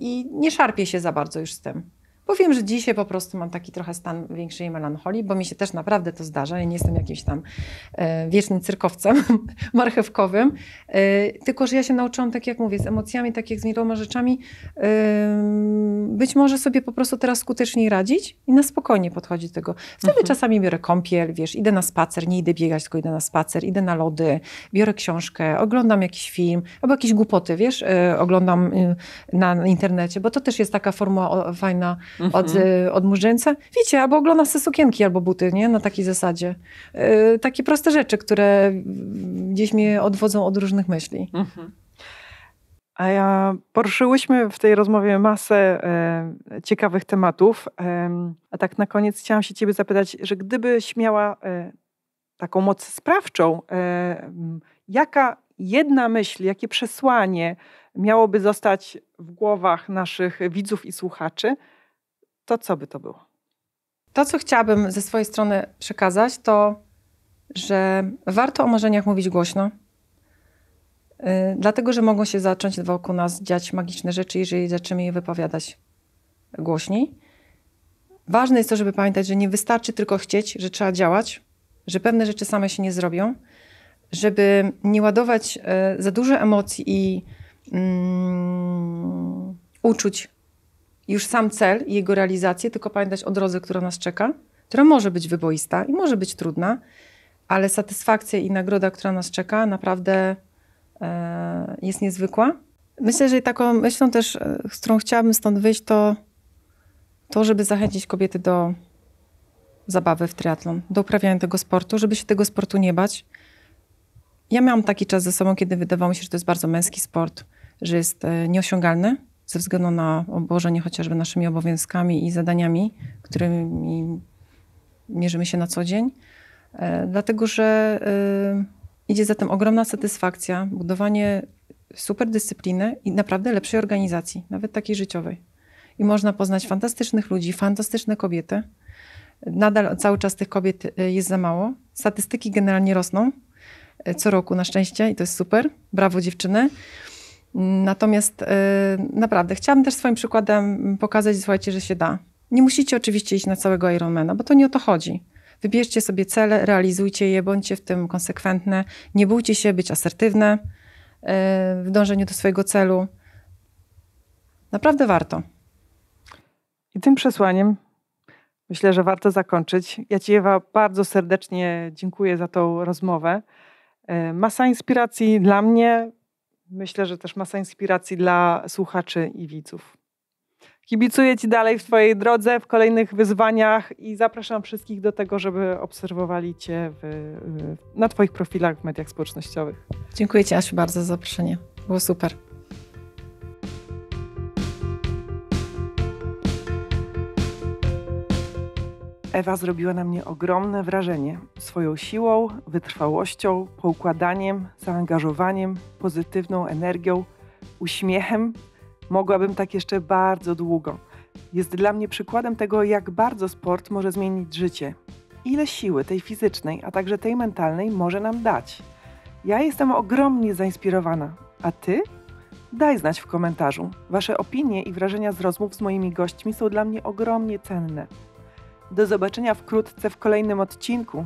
S2: I nie szarpię się za bardzo już z tym. Powiem, że dzisiaj po prostu mam taki trochę stan większej melancholii, bo mi się też naprawdę to zdarza. Ja nie jestem jakimś tam e, wiecznym cyrkowcem <laughs> marchewkowym, e, tylko że ja się nauczyłam, tak jak mówię, z emocjami, tak jak z wieloma rzeczami, e, być może sobie po prostu teraz skuteczniej radzić i na spokojnie podchodzić do tego. Wtedy mhm. czasami biorę kąpiel, wiesz, idę na spacer, nie idę biegać, tylko idę na spacer, idę na lody, biorę książkę, oglądam jakiś film, albo jakieś głupoty, wiesz, e, oglądam y, na internecie, bo to też jest taka formuła fajna, od, mhm. Y, od murzyńca. Wiecie, albo ogląda sobie sukienki, albo buty, nie? Na takiej zasadzie. Yy, takie proste rzeczy, które gdzieś mnie odwodzą od różnych myśli. Mhm.
S1: A ja poruszyłyśmy w tej rozmowie masę e, ciekawych tematów. E, a tak na koniec chciałam się Ciebie zapytać, że gdybyś miała e, taką moc sprawczą, e, jaka jedna myśl, jakie przesłanie miałoby zostać w głowach naszych widzów i słuchaczy, to co by to było? To, co chciałabym ze swojej strony przekazać,
S2: to, że warto o marzeniach mówić głośno, y, dlatego że mogą się zacząć wokół nas dziać magiczne rzeczy, jeżeli zaczniemy je wypowiadać głośniej. Ważne jest to, żeby pamiętać, że nie wystarczy tylko chcieć, że trzeba działać, że pewne rzeczy same się nie zrobią, żeby nie ładować y, za dużo emocji i mm, uczuć już sam cel i jego realizację, tylko pamiętać o drodze, która nas czeka, która może być wyboista i może być trudna, ale satysfakcja i nagroda, która nas czeka, naprawdę e, jest niezwykła. Myślę, że taką myślą też, e, z którą chciałabym stąd wyjść, to to, żeby zachęcić kobiety do zabawy w triatlon, do uprawiania tego sportu, żeby się tego sportu nie bać. Ja miałam taki czas ze sobą, kiedy wydawało mi się, że to jest bardzo męski sport, że jest e, nieosiągalny, ze względu na obłożenie chociażby naszymi obowiązkami i zadaniami, którymi mierzymy się na co dzień. E, dlatego, że e, idzie za tym ogromna satysfakcja, budowanie super dyscypliny i naprawdę lepszej organizacji, nawet takiej życiowej. I można poznać fantastycznych ludzi, fantastyczne kobiety. Nadal cały czas tych kobiet e, jest za mało. Statystyki generalnie rosną co roku na szczęście i to jest super. Brawo dziewczyny. Natomiast y, naprawdę chciałabym też swoim przykładem pokazać, słuchajcie, że się da. Nie musicie oczywiście iść na całego Ironmana, bo to nie o to chodzi. Wybierzcie sobie cele, realizujcie je, bądźcie w tym konsekwentne, nie bójcie się być asertywne y,
S1: w dążeniu do swojego celu. Naprawdę warto. I tym przesłaniem myślę, że warto zakończyć. Ja Ci, Ewa, bardzo serdecznie dziękuję za tą rozmowę. Y, masa inspiracji dla mnie, myślę, że też masa inspiracji dla słuchaczy i widzów. Kibicuję Ci dalej w Twojej drodze, w kolejnych wyzwaniach i zapraszam wszystkich do tego, żeby obserwowali Cię w, na Twoich profilach w mediach społecznościowych.
S2: Dziękuję Ci, Asiu, bardzo za zaproszenie.
S1: Było super. Ewa zrobiła na mnie ogromne wrażenie swoją siłą, wytrwałością, poukładaniem, zaangażowaniem, pozytywną energią, uśmiechem. Mogłabym tak jeszcze bardzo długo. Jest dla mnie przykładem tego, jak bardzo sport może zmienić życie. Ile siły tej fizycznej, a także tej mentalnej może nam dać. Ja jestem ogromnie zainspirowana. A ty? Daj znać w komentarzu. Wasze opinie i wrażenia z rozmów z moimi gośćmi są dla mnie ogromnie cenne. Do zobaczenia wkrótce w kolejnym odcinku.